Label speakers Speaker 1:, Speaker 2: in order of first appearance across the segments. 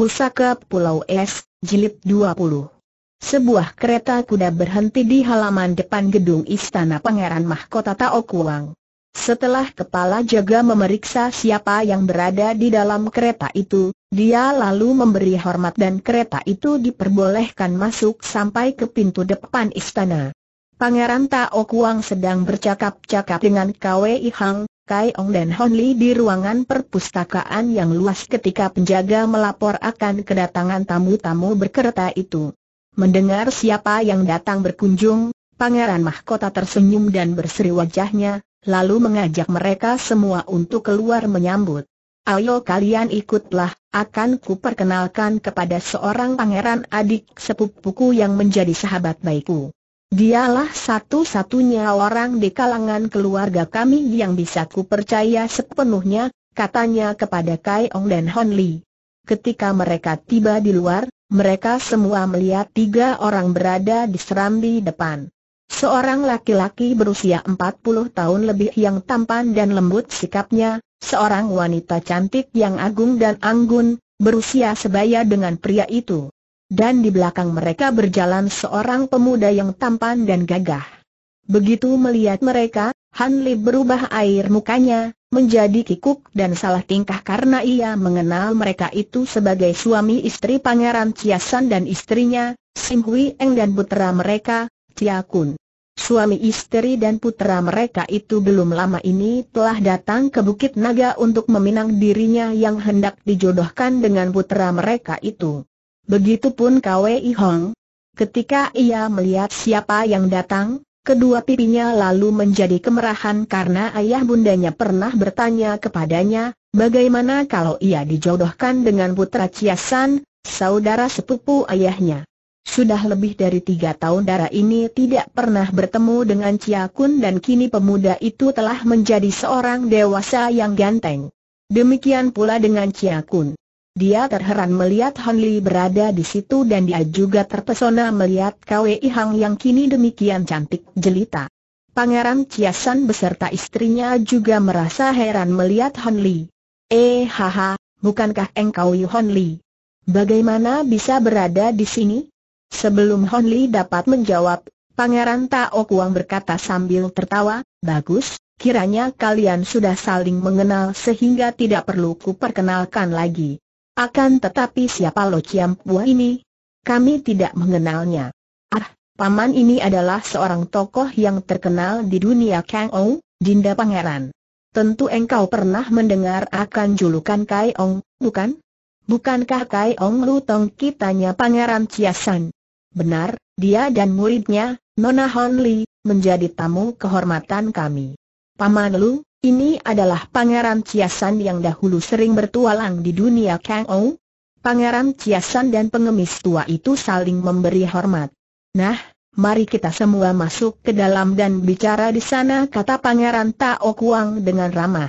Speaker 1: Pusaka Pulau Es, Jilid 20. Sebuah kereta kuda berhenti di halaman depan gedung Istana Pangeran Mahkota Taokuang. Setelah kepala jaga memeriksa siapa yang berada di dalam kereta itu, dia lalu memberi hormat dan kereta itu diperbolehkan masuk sampai ke pintu depan istana. Pangeran Taokuang sedang bercakap-cakap dengan Kwei Hang, Kai Ong dan Hon Li di ruangan perpustakaan yang luas ketika penjaga melapor akan kedatangan tamu-tamu berkereta itu. Mendengar siapa yang datang berkunjung, Pangeran Mahkota tersenyum dan berseri wajahnya, lalu mengajak mereka semua untuk keluar menyambut. Ayo kalian ikutlah, akan kuperkenalkan kepada seorang pangeran adik sepupuku yang menjadi sahabat baikku. Dialah satu-satunya orang di kalangan keluarga kami yang bisa kupercaya sepenuhnya, katanya kepada Kai Ong dan Hon Li. Ketika mereka tiba di luar, mereka semua melihat tiga orang berada di serambi depan. Seorang laki-laki berusia empat puluh tahun lebih yang tampan dan lembut sikapnya, seorang wanita cantik yang agung dan anggun, berusia sebaya dengan pria itu dan di belakang mereka berjalan seorang pemuda yang tampan dan gagah. Begitu melihat mereka, Han Li berubah air mukanya, menjadi kikuk dan salah tingkah karena ia mengenal mereka itu sebagai suami istri Pangeran Ciasan dan istrinya, Sim Hui Eng dan putera mereka, Chia Kun. Suami istri dan putera mereka itu belum lama ini telah datang ke Bukit Naga untuk meminang dirinya yang hendak dijodohkan dengan putera mereka itu. Begitupun Kwei Hong. Ketika ia melihat siapa yang datang, kedua pipinya lalu menjadi kemerahan karena ayah bundanya pernah bertanya kepadanya, bagaimana kalau ia dijodohkan dengan putra Ciasan, saudara sepupu ayahnya. Sudah lebih dari tiga tahun darah ini tidak pernah bertemu dengan Cia Kun dan kini pemuda itu telah menjadi seorang dewasa yang ganteng. Demikian pula dengan Cia Kun. Dia terheran melihat Han Li berada di situ dan dia juga terpesona melihat Kwei Hang yang kini demikian cantik jelita. Pangeran Chiasan beserta istrinya juga merasa heran melihat Han Li. Eh haha, bukankah engkau Yu Han Li? Bagaimana bisa berada di sini? Sebelum Han Li dapat menjawab, Pangeran Tao Kuang berkata sambil tertawa, Bagus, kiranya kalian sudah saling mengenal sehingga tidak perlu kuperkenalkan lagi. Akan tetapi siapa Lo Chiam Pua ini? Kami tidak mengenalnya. Ah, paman ini adalah seorang tokoh yang terkenal di dunia Kang ong, Dinda Pangeran. Tentu engkau pernah mendengar akan julukan Kai Ong, bukan? Bukankah Kai Ong Lu Tong kitanya Pangeran Chiasan? Benar, dia dan muridnya, Nona Hon Li, menjadi tamu kehormatan kami. Paman Lu, ini adalah Pangeran Ciasan yang dahulu sering bertualang di dunia Kang Ou. Pangeran Ciasan dan pengemis tua itu saling memberi hormat. Nah, mari kita semua masuk ke dalam dan bicara di sana kata Pangeran Tao Kuang dengan ramah.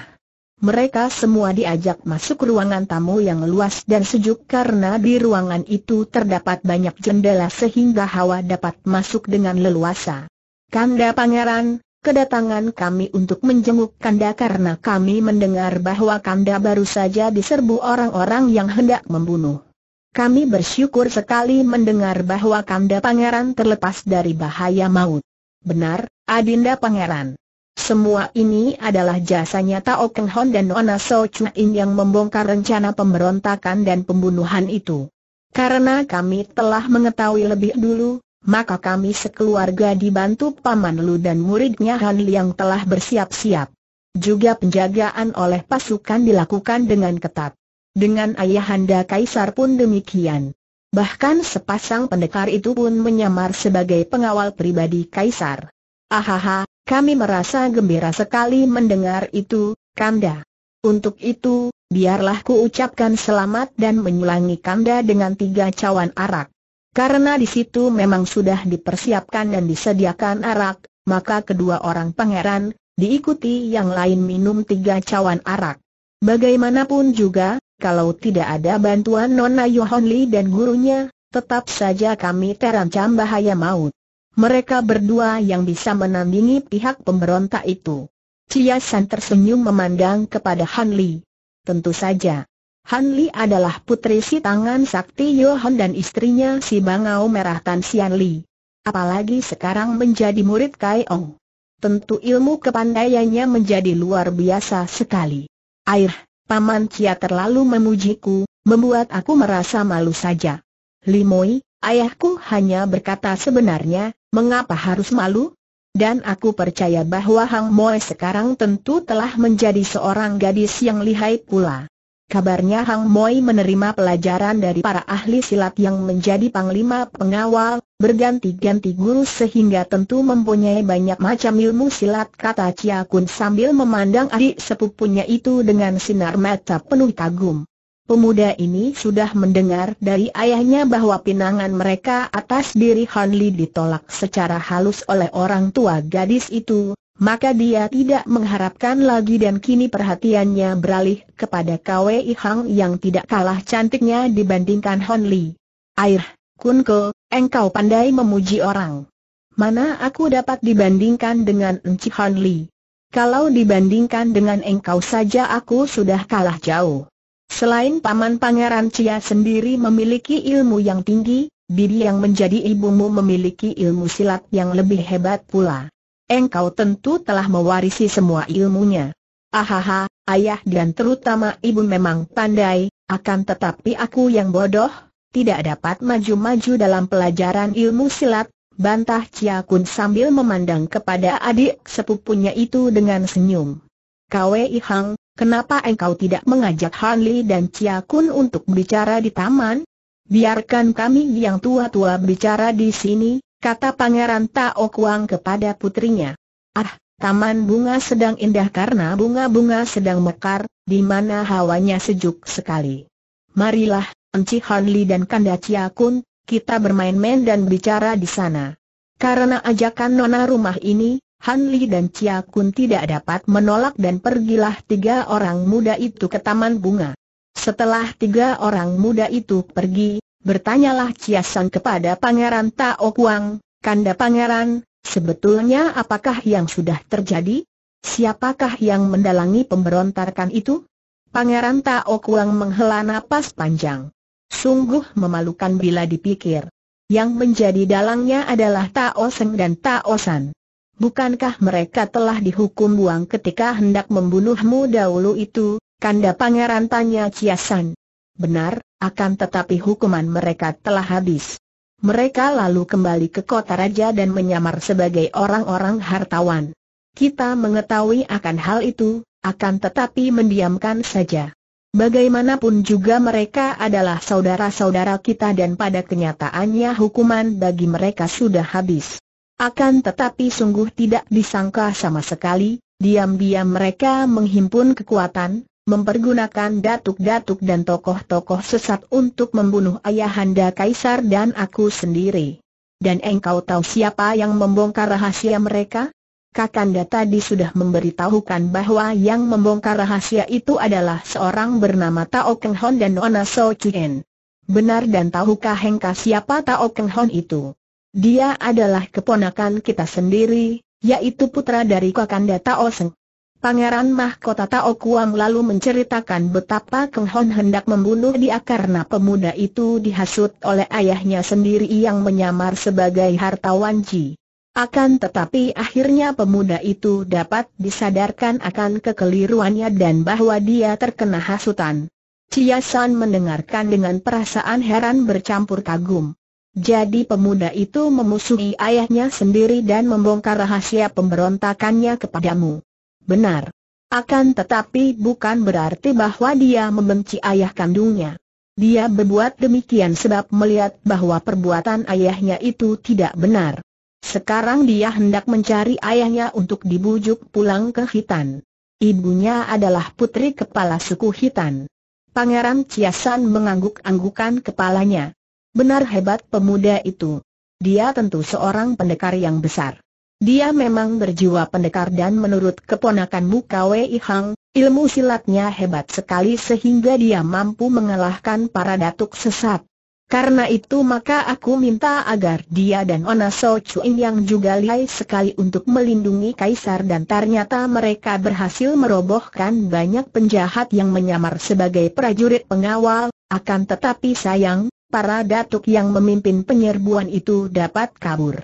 Speaker 1: Mereka semua diajak masuk ruangan tamu yang luas dan sejuk karena di ruangan itu terdapat banyak jendela sehingga hawa dapat masuk dengan leluasa. Kanda Pangeran, kedatangan kami untuk menjenguk Kanda karena kami mendengar bahwa Kanda baru saja diserbu orang-orang yang hendak membunuh. Kami bersyukur sekali mendengar bahwa Kanda Pangeran terlepas dari bahaya maut. Benar, Adinda Pangeran. Semua ini adalah jasa nyata Okeng Hon dan Nona So Chuin yang membongkar rencana pemberontakan dan pembunuhan itu. Karena kami telah mengetahui lebih dulu, maka kami sekeluarga dibantu Paman Lu dan muridnya Han yang telah bersiap-siap. Juga penjagaan oleh pasukan dilakukan dengan ketat. Dengan ayahanda Kaisar pun demikian. Bahkan sepasang pendekar itu pun menyamar sebagai pengawal pribadi Kaisar. Ahaha, kami merasa gembira sekali mendengar itu, Kanda. Untuk itu, biarlah ku ucapkan selamat dan menyulangi Kanda dengan tiga cawan arak. Karena di situ memang sudah dipersiapkan dan disediakan arak, maka kedua orang pangeran, diikuti yang lain minum tiga cawan arak. Bagaimanapun juga, kalau tidak ada bantuan Nona Yohonli dan gurunya, tetap saja kami terancam bahaya maut. Mereka berdua yang bisa menandingi pihak pemberontak itu. Chia San tersenyum memandang kepada Han Li. Tentu saja. Han Li adalah putri si tangan sakti Yohan dan istrinya si Bangau Merah Tan Sian Li. Apalagi sekarang menjadi murid Kai Ong. Tentu ilmu kepandaiannya menjadi luar biasa sekali. Air, Paman Cia terlalu memujiku, membuat aku merasa malu saja. Limoi, ayahku hanya berkata sebenarnya, mengapa harus malu? Dan aku percaya bahwa Hang Moe sekarang tentu telah menjadi seorang gadis yang lihai pula. Kabarnya Hang Moi menerima pelajaran dari para ahli silat yang menjadi panglima pengawal, berganti-ganti guru sehingga tentu mempunyai banyak macam ilmu silat kata Chia Kun sambil memandang adik sepupunya itu dengan sinar mata penuh kagum. Pemuda ini sudah mendengar dari ayahnya bahwa pinangan mereka atas diri Han Li ditolak secara halus oleh orang tua gadis itu, maka dia tidak mengharapkan lagi dan kini perhatiannya beralih kepada Kwei Hang yang tidak kalah cantiknya dibandingkan Hon Li. Air, Kunko, engkau pandai memuji orang. Mana aku dapat dibandingkan dengan Enci Hon Li? Kalau dibandingkan dengan engkau saja aku sudah kalah jauh. Selain paman pangeran Cia sendiri memiliki ilmu yang tinggi, bibi yang menjadi ibumu memiliki ilmu silat yang lebih hebat pula engkau tentu telah mewarisi semua ilmunya. Ahaha, ayah dan terutama ibu memang pandai, akan tetapi aku yang bodoh, tidak dapat maju-maju dalam pelajaran ilmu silat, bantah Chia Kun sambil memandang kepada adik sepupunya itu dengan senyum. Kwei Hang, kenapa engkau tidak mengajak Han Li dan Chia Kun untuk bicara di taman? Biarkan kami yang tua-tua bicara di sini, kata Pangeran Tao Kuang kepada putrinya. Ah, taman bunga sedang indah karena bunga-bunga sedang mekar, di mana hawanya sejuk sekali. Marilah, Enci Hanli dan Kanda Chia Kun, kita bermain-main dan bicara di sana. Karena ajakan nona rumah ini, Hanli dan Chia Kun tidak dapat menolak dan pergilah tiga orang muda itu ke taman bunga. Setelah tiga orang muda itu pergi, Bertanyalah Kiasan kepada Pangeran Tao Kuang, Kanda Pangeran, sebetulnya apakah yang sudah terjadi? Siapakah yang mendalangi pemberontakan itu? Pangeran Tao Kuang menghela napas panjang. Sungguh memalukan bila dipikir. Yang menjadi dalangnya adalah Tao Seng dan Tao San. Bukankah mereka telah dihukum buang ketika hendak membunuhmu dahulu itu, Kanda Pangeran tanya Kiasan. Benar, akan tetapi hukuman mereka telah habis. Mereka lalu kembali ke kota raja dan menyamar sebagai orang-orang hartawan. Kita mengetahui akan hal itu, akan tetapi mendiamkan saja. Bagaimanapun juga mereka adalah saudara-saudara kita dan pada kenyataannya hukuman bagi mereka sudah habis. Akan tetapi sungguh tidak disangka sama sekali, diam-diam mereka menghimpun kekuatan, mempergunakan datuk-datuk dan tokoh-tokoh sesat untuk membunuh ayahanda kaisar dan aku sendiri. Dan engkau tahu siapa yang membongkar rahasia mereka? Kakanda tadi sudah memberitahukan bahwa yang membongkar rahasia itu adalah seorang bernama Tao Keng Hon dan Nona So Chuen. Benar dan tahukah Hengka siapa Tao Keng Hon itu? Dia adalah keponakan kita sendiri, yaitu putra dari Kakanda Tao Seng. Pangeran Mahkota Tao Kuang lalu menceritakan betapa Keng Hon hendak membunuh dia karena pemuda itu dihasut oleh ayahnya sendiri yang menyamar sebagai hartawan Ji. Akan tetapi akhirnya pemuda itu dapat disadarkan akan kekeliruannya dan bahwa dia terkena hasutan. Chia San mendengarkan dengan perasaan heran bercampur kagum. Jadi pemuda itu memusuhi ayahnya sendiri dan membongkar rahasia pemberontakannya kepadamu. Benar. Akan tetapi bukan berarti bahwa dia membenci ayah kandungnya. Dia berbuat demikian sebab melihat bahwa perbuatan ayahnya itu tidak benar. Sekarang dia hendak mencari ayahnya untuk dibujuk pulang ke Hitan. Ibunya adalah putri kepala suku Hitan. Pangeran Ciasan mengangguk-anggukan kepalanya. Benar hebat pemuda itu. Dia tentu seorang pendekar yang besar. Dia memang berjiwa pendekar dan menurut keponakanmu Wei Hang, ilmu silatnya hebat sekali sehingga dia mampu mengalahkan para datuk sesat. Karena itu maka aku minta agar dia dan Ona So Chuin yang juga lihai sekali untuk melindungi Kaisar dan ternyata mereka berhasil merobohkan banyak penjahat yang menyamar sebagai prajurit pengawal, akan tetapi sayang, para datuk yang memimpin penyerbuan itu dapat kabur.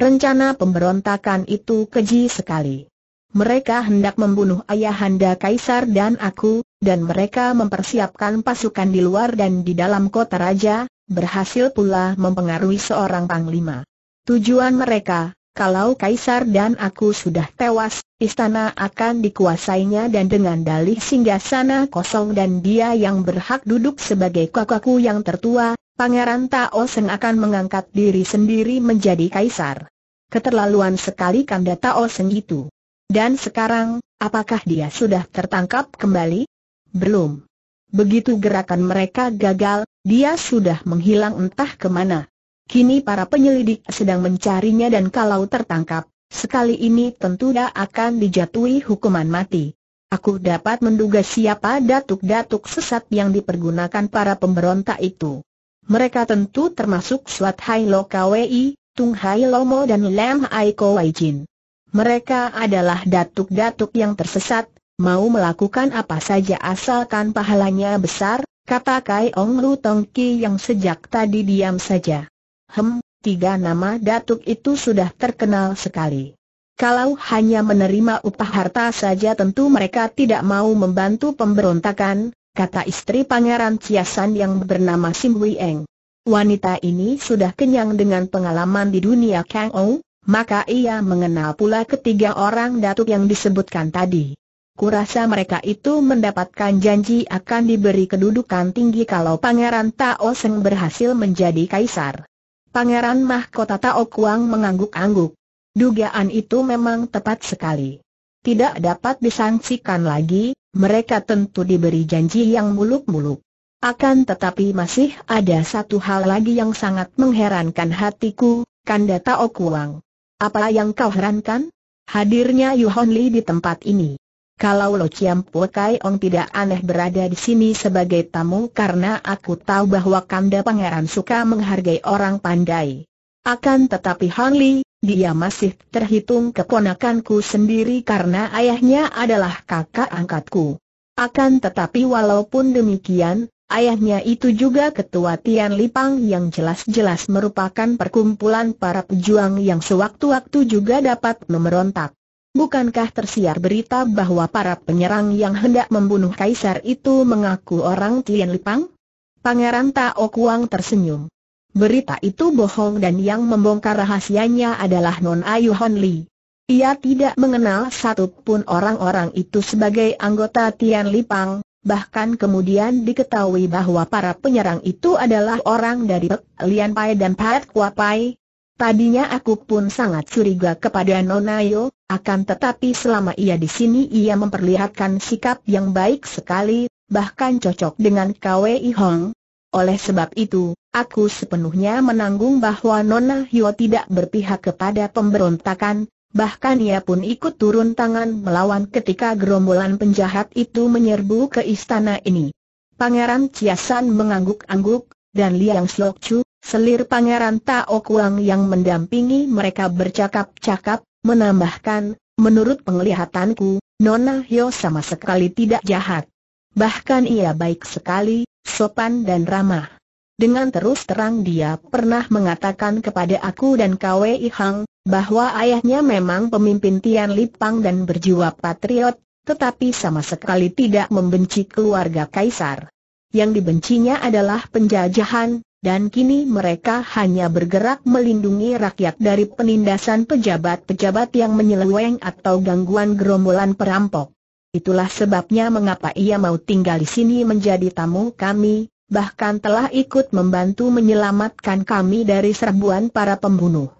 Speaker 1: Rencana pemberontakan itu keji sekali. Mereka hendak membunuh ayahanda kaisar dan aku, dan mereka mempersiapkan pasukan di luar dan di dalam kota raja, berhasil pula mempengaruhi seorang panglima. Tujuan mereka, kalau kaisar dan aku sudah tewas, istana akan dikuasainya dan dengan dalih singgah kosong dan dia yang berhak duduk sebagai kakakku yang tertua, Pangeran Tao Seng akan mengangkat diri sendiri menjadi kaisar. Keterlaluan sekali kanda Tao Seng itu. Dan sekarang, apakah dia sudah tertangkap kembali? Belum. Begitu gerakan mereka gagal, dia sudah menghilang entah kemana. Kini para penyelidik sedang mencarinya dan kalau tertangkap, sekali ini tentu dia akan dijatuhi hukuman mati. Aku dapat menduga siapa datuk-datuk sesat yang dipergunakan para pemberontak itu mereka tentu termasuk Suat Hai Lo Kwei, Tung Hai Lomo dan Lam Hai Wai Jin. Mereka adalah datuk-datuk yang tersesat, mau melakukan apa saja asalkan pahalanya besar, kata Kai Ong Lu Tong Ki yang sejak tadi diam saja. Hem, tiga nama datuk itu sudah terkenal sekali. Kalau hanya menerima upah harta saja tentu mereka tidak mau membantu pemberontakan, kata istri Pangeran Ciasan yang bernama Sim eng Wanita ini sudah kenyang dengan pengalaman di dunia Kang Ou, maka ia mengenal pula ketiga orang datuk yang disebutkan tadi. Kurasa mereka itu mendapatkan janji akan diberi kedudukan tinggi kalau Pangeran Tao Seng berhasil menjadi kaisar. Pangeran Mahkota Tao Kuang mengangguk-angguk. Dugaan itu memang tepat sekali. Tidak dapat disangsikan lagi, mereka tentu diberi janji yang muluk-muluk. Akan tetapi masih ada satu hal lagi yang sangat mengherankan hatiku, Kandata Okuang. Apa yang kau herankan? Hadirnya Yuhon Li di tempat ini. Kalau Lo Chiam Po Kai Ong tidak aneh berada di sini sebagai tamu karena aku tahu bahwa Kanda Pangeran suka menghargai orang pandai. Akan tetapi Hang Li, dia masih terhitung keponakanku sendiri karena ayahnya adalah kakak angkatku. Akan tetapi walaupun demikian, ayahnya itu juga ketua Tian Lipang yang jelas-jelas merupakan perkumpulan para pejuang yang sewaktu-waktu juga dapat memerontak. Bukankah tersiar berita bahwa para penyerang yang hendak membunuh kaisar itu mengaku orang Tian Lipang? Pangeran Tao Kuang tersenyum. Berita itu bohong dan yang membongkar rahasianya adalah Non Ayu Hon Li. Ia tidak mengenal satupun orang-orang itu sebagai anggota Tian Lipang, bahkan kemudian diketahui bahwa para penyerang itu adalah orang dari Pek Lian Pai dan Pat Kua Pai. Tadinya aku pun sangat curiga kepada Non Ayu, akan tetapi selama ia di sini ia memperlihatkan sikap yang baik sekali, bahkan cocok dengan Kwei Hong, oleh sebab itu, aku sepenuhnya menanggung bahwa Nona Hyo tidak berpihak kepada pemberontakan, bahkan ia pun ikut turun tangan melawan ketika gerombolan penjahat itu menyerbu ke istana ini. Pangeran Ciasan mengangguk-angguk, dan Liang Slokchu, selir Pangeran Tao Kuang yang mendampingi mereka bercakap-cakap, menambahkan, menurut penglihatanku, Nona Hyo sama sekali tidak jahat. Bahkan ia baik sekali, sopan dan ramah. Dengan terus terang dia pernah mengatakan kepada aku dan Kwei Hang, bahwa ayahnya memang pemimpin Tian Lipang dan berjiwa patriot, tetapi sama sekali tidak membenci keluarga Kaisar. Yang dibencinya adalah penjajahan, dan kini mereka hanya bergerak melindungi rakyat dari penindasan pejabat-pejabat yang menyeleweng atau gangguan gerombolan perampok. Itulah sebabnya mengapa ia mau tinggal di sini menjadi tamu kami, bahkan telah ikut membantu menyelamatkan kami dari serbuan para pembunuh.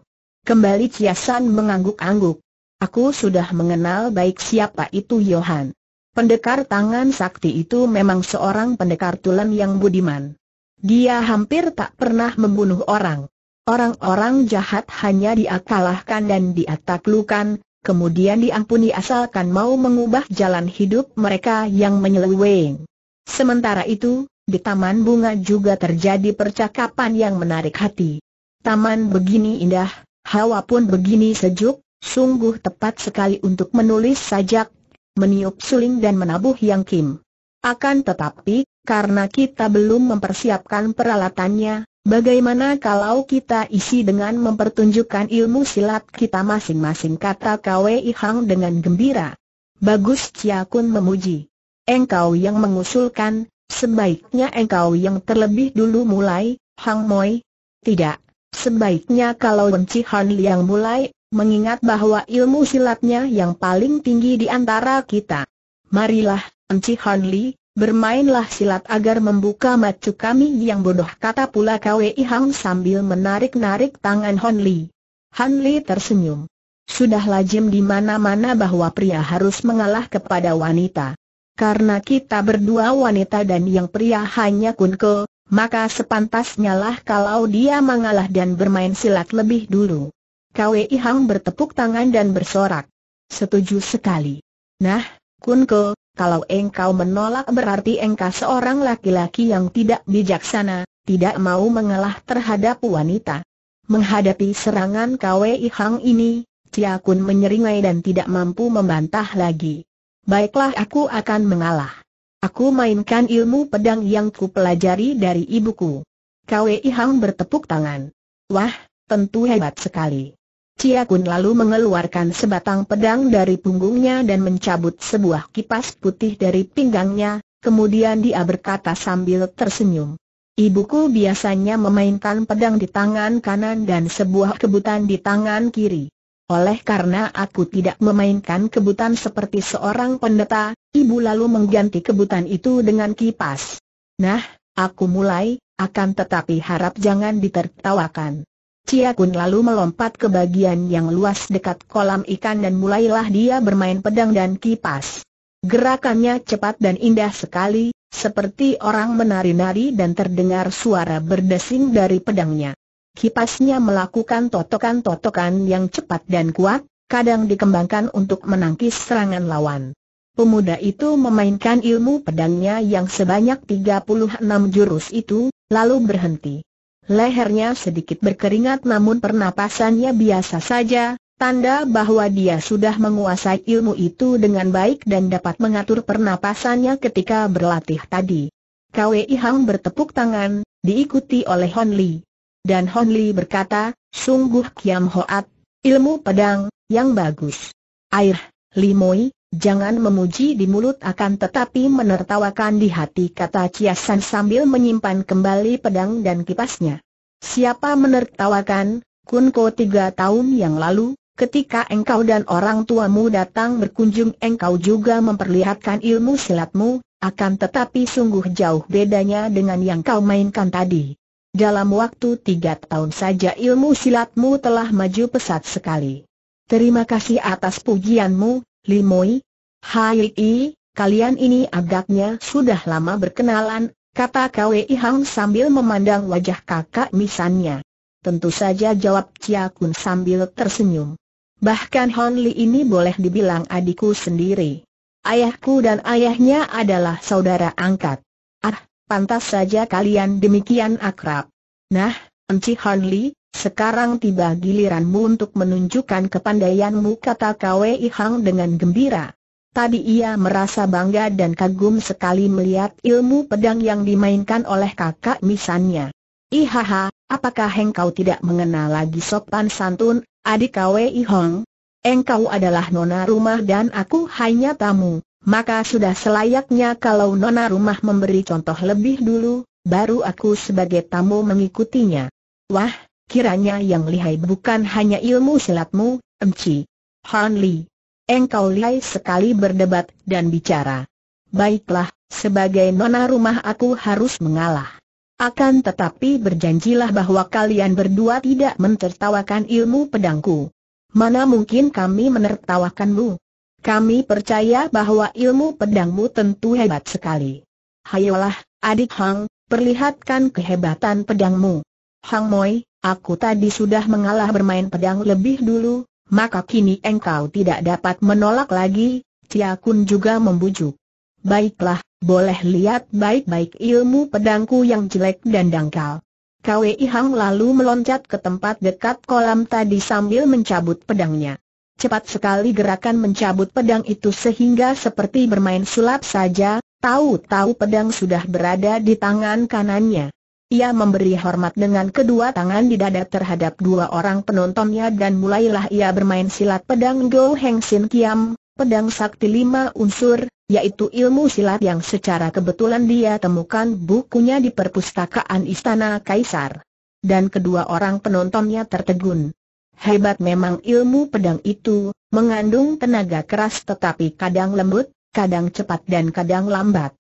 Speaker 1: Kembali Ciasan mengangguk-angguk. Aku sudah mengenal baik siapa itu Yohan. Pendekar tangan sakti itu memang seorang pendekar tulen yang budiman. Dia hampir tak pernah membunuh orang. Orang-orang jahat hanya diakalahkan dan diataplukan kemudian diampuni asalkan mau mengubah jalan hidup mereka yang menyeleweng. Sementara itu, di Taman Bunga juga terjadi percakapan yang menarik hati. Taman begini indah, hawa pun begini sejuk, sungguh tepat sekali untuk menulis sajak, meniup suling dan menabuh yang kim. Akan tetapi, karena kita belum mempersiapkan peralatannya, Bagaimana kalau kita isi dengan mempertunjukkan ilmu silat kita masing-masing kata Kwei Hang dengan gembira. Bagus Chia Kun memuji. Engkau yang mengusulkan, sebaiknya engkau yang terlebih dulu mulai, Hang Moi. Tidak, sebaiknya kalau Chi Han yang mulai, mengingat bahwa ilmu silatnya yang paling tinggi di antara kita. Marilah, Chi Han Liang. Bermainlah silat agar membuka macu kami yang bodoh kata pula Kwei Hang sambil menarik-narik tangan Hon Li. Han Li tersenyum. Sudah lazim di mana-mana bahwa pria harus mengalah kepada wanita. Karena kita berdua wanita dan yang pria hanya kunke, maka sepantasnya lah kalau dia mengalah dan bermain silat lebih dulu. Kwei Hang bertepuk tangan dan bersorak. Setuju sekali. Nah, Kunke, kalau engkau menolak berarti engkau seorang laki-laki yang tidak bijaksana, tidak mau mengalah terhadap wanita. Menghadapi serangan KWI Hang ini, Cia Kun menyeringai dan tidak mampu membantah lagi. Baiklah aku akan mengalah. Aku mainkan ilmu pedang yang ku pelajari dari ibuku. KWI Hang bertepuk tangan. Wah, tentu hebat sekali. Cia Kun lalu mengeluarkan sebatang pedang dari punggungnya dan mencabut sebuah kipas putih dari pinggangnya, kemudian dia berkata sambil tersenyum. Ibuku biasanya memainkan pedang di tangan kanan dan sebuah kebutan di tangan kiri. Oleh karena aku tidak memainkan kebutan seperti seorang pendeta, ibu lalu mengganti kebutan itu dengan kipas. Nah, aku mulai, akan tetapi harap jangan ditertawakan. Cia Kun lalu melompat ke bagian yang luas dekat kolam ikan dan mulailah dia bermain pedang dan kipas. Gerakannya cepat dan indah sekali, seperti orang menari-nari dan terdengar suara berdesing dari pedangnya. Kipasnya melakukan totokan-totokan yang cepat dan kuat, kadang dikembangkan untuk menangkis serangan lawan. Pemuda itu memainkan ilmu pedangnya yang sebanyak 36 jurus itu, lalu berhenti. Lehernya sedikit berkeringat namun pernapasannya biasa saja, tanda bahwa dia sudah menguasai ilmu itu dengan baik dan dapat mengatur pernapasannya ketika berlatih tadi. Kwei Hang bertepuk tangan, diikuti oleh Hon Li. Dan Hon Li berkata, sungguh Kiam Hoat, ilmu pedang, yang bagus. Air, Limoi, Jangan memuji di mulut akan tetapi menertawakan di hati kata Ciasan sambil menyimpan kembali pedang dan kipasnya. Siapa menertawakan, Kun Kunko tiga tahun yang lalu, ketika engkau dan orang tuamu datang berkunjung engkau juga memperlihatkan ilmu silatmu, akan tetapi sungguh jauh bedanya dengan yang kau mainkan tadi. Dalam waktu tiga tahun saja ilmu silatmu telah maju pesat sekali. Terima kasih atas pujianmu, Limoi, Hai I, kalian ini agaknya sudah lama berkenalan, kata Kwei Hang sambil memandang wajah kakak misannya. Tentu saja jawab Chia Kun sambil tersenyum. Bahkan Hon Li ini boleh dibilang adikku sendiri. Ayahku dan ayahnya adalah saudara angkat. Ah, pantas saja kalian demikian akrab. Nah, Enci Hon Li, sekarang tiba giliranmu untuk menunjukkan kepandaianmu kata Kwei Hang dengan gembira. Tadi ia merasa bangga dan kagum sekali melihat ilmu pedang yang dimainkan oleh kakak misannya. Ihaha, apakah engkau tidak mengenal lagi sopan santun, adik Kwei Hong? Engkau adalah nona rumah dan aku hanya tamu, maka sudah selayaknya kalau nona rumah memberi contoh lebih dulu, baru aku sebagai tamu mengikutinya. Wah, kiranya yang lihai bukan hanya ilmu silatmu, Emci. Han Li. Engkau lihai sekali berdebat dan bicara. Baiklah, sebagai nona rumah aku harus mengalah. Akan tetapi berjanjilah bahwa kalian berdua tidak mentertawakan ilmu pedangku. Mana mungkin kami menertawakanmu? Kami percaya bahwa ilmu pedangmu tentu hebat sekali. Hayolah, adik Hang, perlihatkan kehebatan pedangmu. Hang Moi, Aku tadi sudah mengalah bermain pedang lebih dulu, maka kini engkau tidak dapat menolak lagi, Cia Kun juga membujuk. Baiklah, boleh lihat baik-baik ilmu pedangku yang jelek dan dangkal. Kwei Hang lalu meloncat ke tempat dekat kolam tadi sambil mencabut pedangnya. Cepat sekali gerakan mencabut pedang itu sehingga seperti bermain sulap saja, tahu-tahu pedang sudah berada di tangan kanannya. Ia memberi hormat dengan kedua tangan di dada terhadap dua orang penontonnya dan mulailah ia bermain silat pedang Go Heng Sin Kiam, pedang sakti lima unsur, yaitu ilmu silat yang secara kebetulan dia temukan bukunya di perpustakaan Istana Kaisar. Dan kedua orang penontonnya tertegun. Hebat memang ilmu pedang itu, mengandung tenaga keras tetapi kadang lembut, kadang cepat dan kadang lambat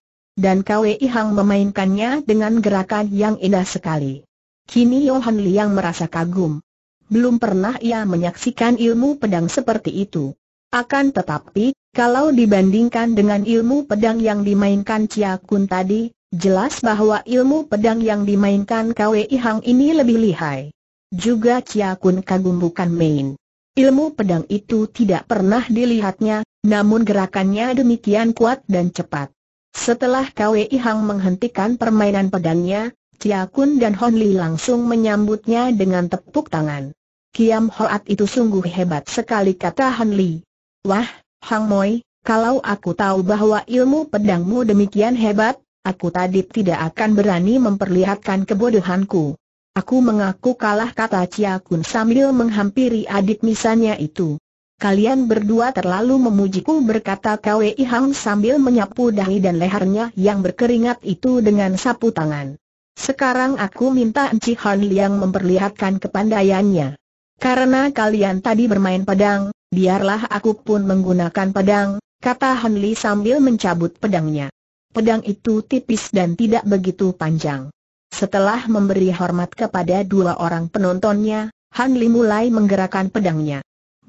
Speaker 1: dan Kwei Hang memainkannya dengan gerakan yang indah sekali. Kini Yohan Liang merasa kagum. Belum pernah ia menyaksikan ilmu pedang seperti itu. Akan tetapi, kalau dibandingkan dengan ilmu pedang yang dimainkan Chia Kun tadi, jelas bahwa ilmu pedang yang dimainkan Kwei Hang ini lebih lihai. Juga Chia Kun kagum bukan main. Ilmu pedang itu tidak pernah dilihatnya, namun gerakannya demikian kuat dan cepat. Setelah Kwei Hang menghentikan permainan pedangnya, Chia Kun dan Hon Li langsung menyambutnya dengan tepuk tangan. Kiam Hoat itu sungguh hebat sekali kata Hon Li. Wah, Hang Moi, kalau aku tahu bahwa ilmu pedangmu demikian hebat, aku tadi tidak akan berani memperlihatkan kebodohanku. Aku mengaku kalah kata Chia Kun sambil menghampiri adik misalnya itu. Kalian berdua terlalu memujiku berkata Kwei Hang sambil menyapu dahi dan lehernya yang berkeringat itu dengan sapu tangan. Sekarang aku minta Enci Han Liang memperlihatkan kepandaiannya. Karena kalian tadi bermain pedang, biarlah aku pun menggunakan pedang, kata Han Li sambil mencabut pedangnya. Pedang itu tipis dan tidak begitu panjang. Setelah memberi hormat kepada dua orang penontonnya, Han Li mulai menggerakkan pedangnya.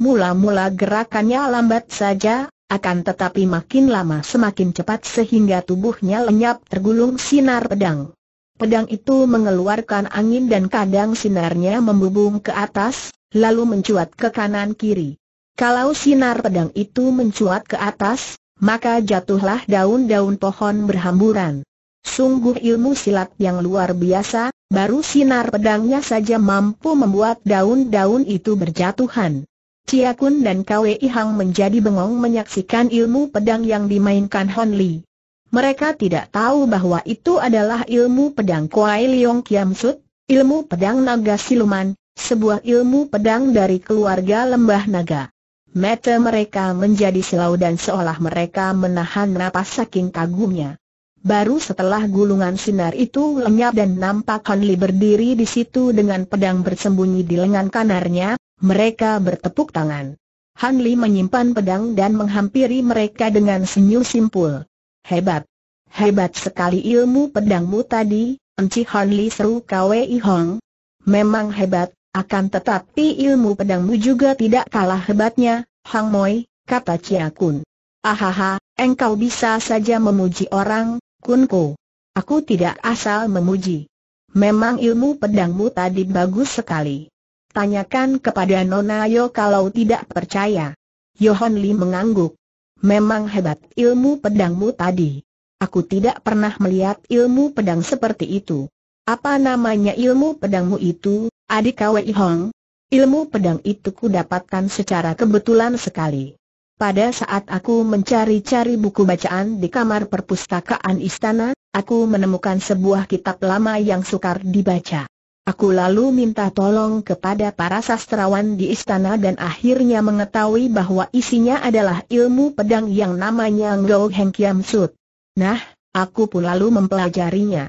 Speaker 1: Mula-mula gerakannya lambat saja, akan tetapi makin lama semakin cepat sehingga tubuhnya lenyap tergulung sinar pedang. Pedang itu mengeluarkan angin dan kadang sinarnya membubung ke atas, lalu mencuat ke kanan kiri. Kalau sinar pedang itu mencuat ke atas, maka jatuhlah daun-daun pohon berhamburan. Sungguh ilmu silat yang luar biasa, baru sinar pedangnya saja mampu membuat daun-daun itu berjatuhan. Chia Kun dan Kwei Hang menjadi bengong menyaksikan ilmu pedang yang dimainkan Hon Li. Mereka tidak tahu bahwa itu adalah ilmu pedang Kuai Leong Kiam Sut, ilmu pedang naga siluman, sebuah ilmu pedang dari keluarga lembah naga. Mata mereka menjadi silau dan seolah mereka menahan napas saking kagumnya. Baru setelah gulungan sinar itu lenyap dan nampak Hon Li berdiri di situ dengan pedang bersembunyi di lengan kanarnya, mereka bertepuk tangan. Han Li menyimpan pedang dan menghampiri mereka dengan senyum simpul. Hebat. Hebat sekali ilmu pedangmu tadi, Enci Han Li seru Kwei Hong. Memang hebat, akan tetapi ilmu pedangmu juga tidak kalah hebatnya, Hang Moi, kata Chia Kun. Ahaha, engkau bisa saja memuji orang, Kun Ku. Aku tidak asal memuji. Memang ilmu pedangmu tadi bagus sekali. Tanyakan kepada Nona Yo kalau tidak percaya. Yohan Li mengangguk. Memang hebat ilmu pedangmu tadi. Aku tidak pernah melihat ilmu pedang seperti itu. Apa namanya ilmu pedangmu itu, adik Kwei Hong? Ilmu pedang itu ku dapatkan secara kebetulan sekali. Pada saat aku mencari-cari buku bacaan di kamar perpustakaan istana, aku menemukan sebuah kitab lama yang sukar dibaca. Aku lalu minta tolong kepada para sastrawan di istana dan akhirnya mengetahui bahwa isinya adalah ilmu pedang yang namanya Ngo Heng Kiam Sut. Nah, aku pun lalu mempelajarinya.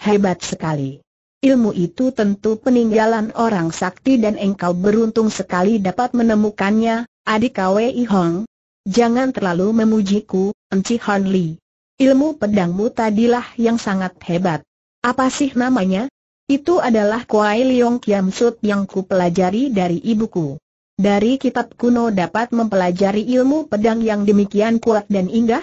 Speaker 1: Hebat sekali. Ilmu itu tentu peninggalan orang sakti dan engkau beruntung sekali dapat menemukannya, adik Kwei Hong. Jangan terlalu memujiku, Enci Hon Li. Ilmu pedangmu tadilah yang sangat hebat. Apa sih namanya? Itu adalah Kuai Liong Kiam Sut yang ku pelajari dari ibuku. Dari kitab kuno dapat mempelajari ilmu pedang yang demikian kuat dan indah?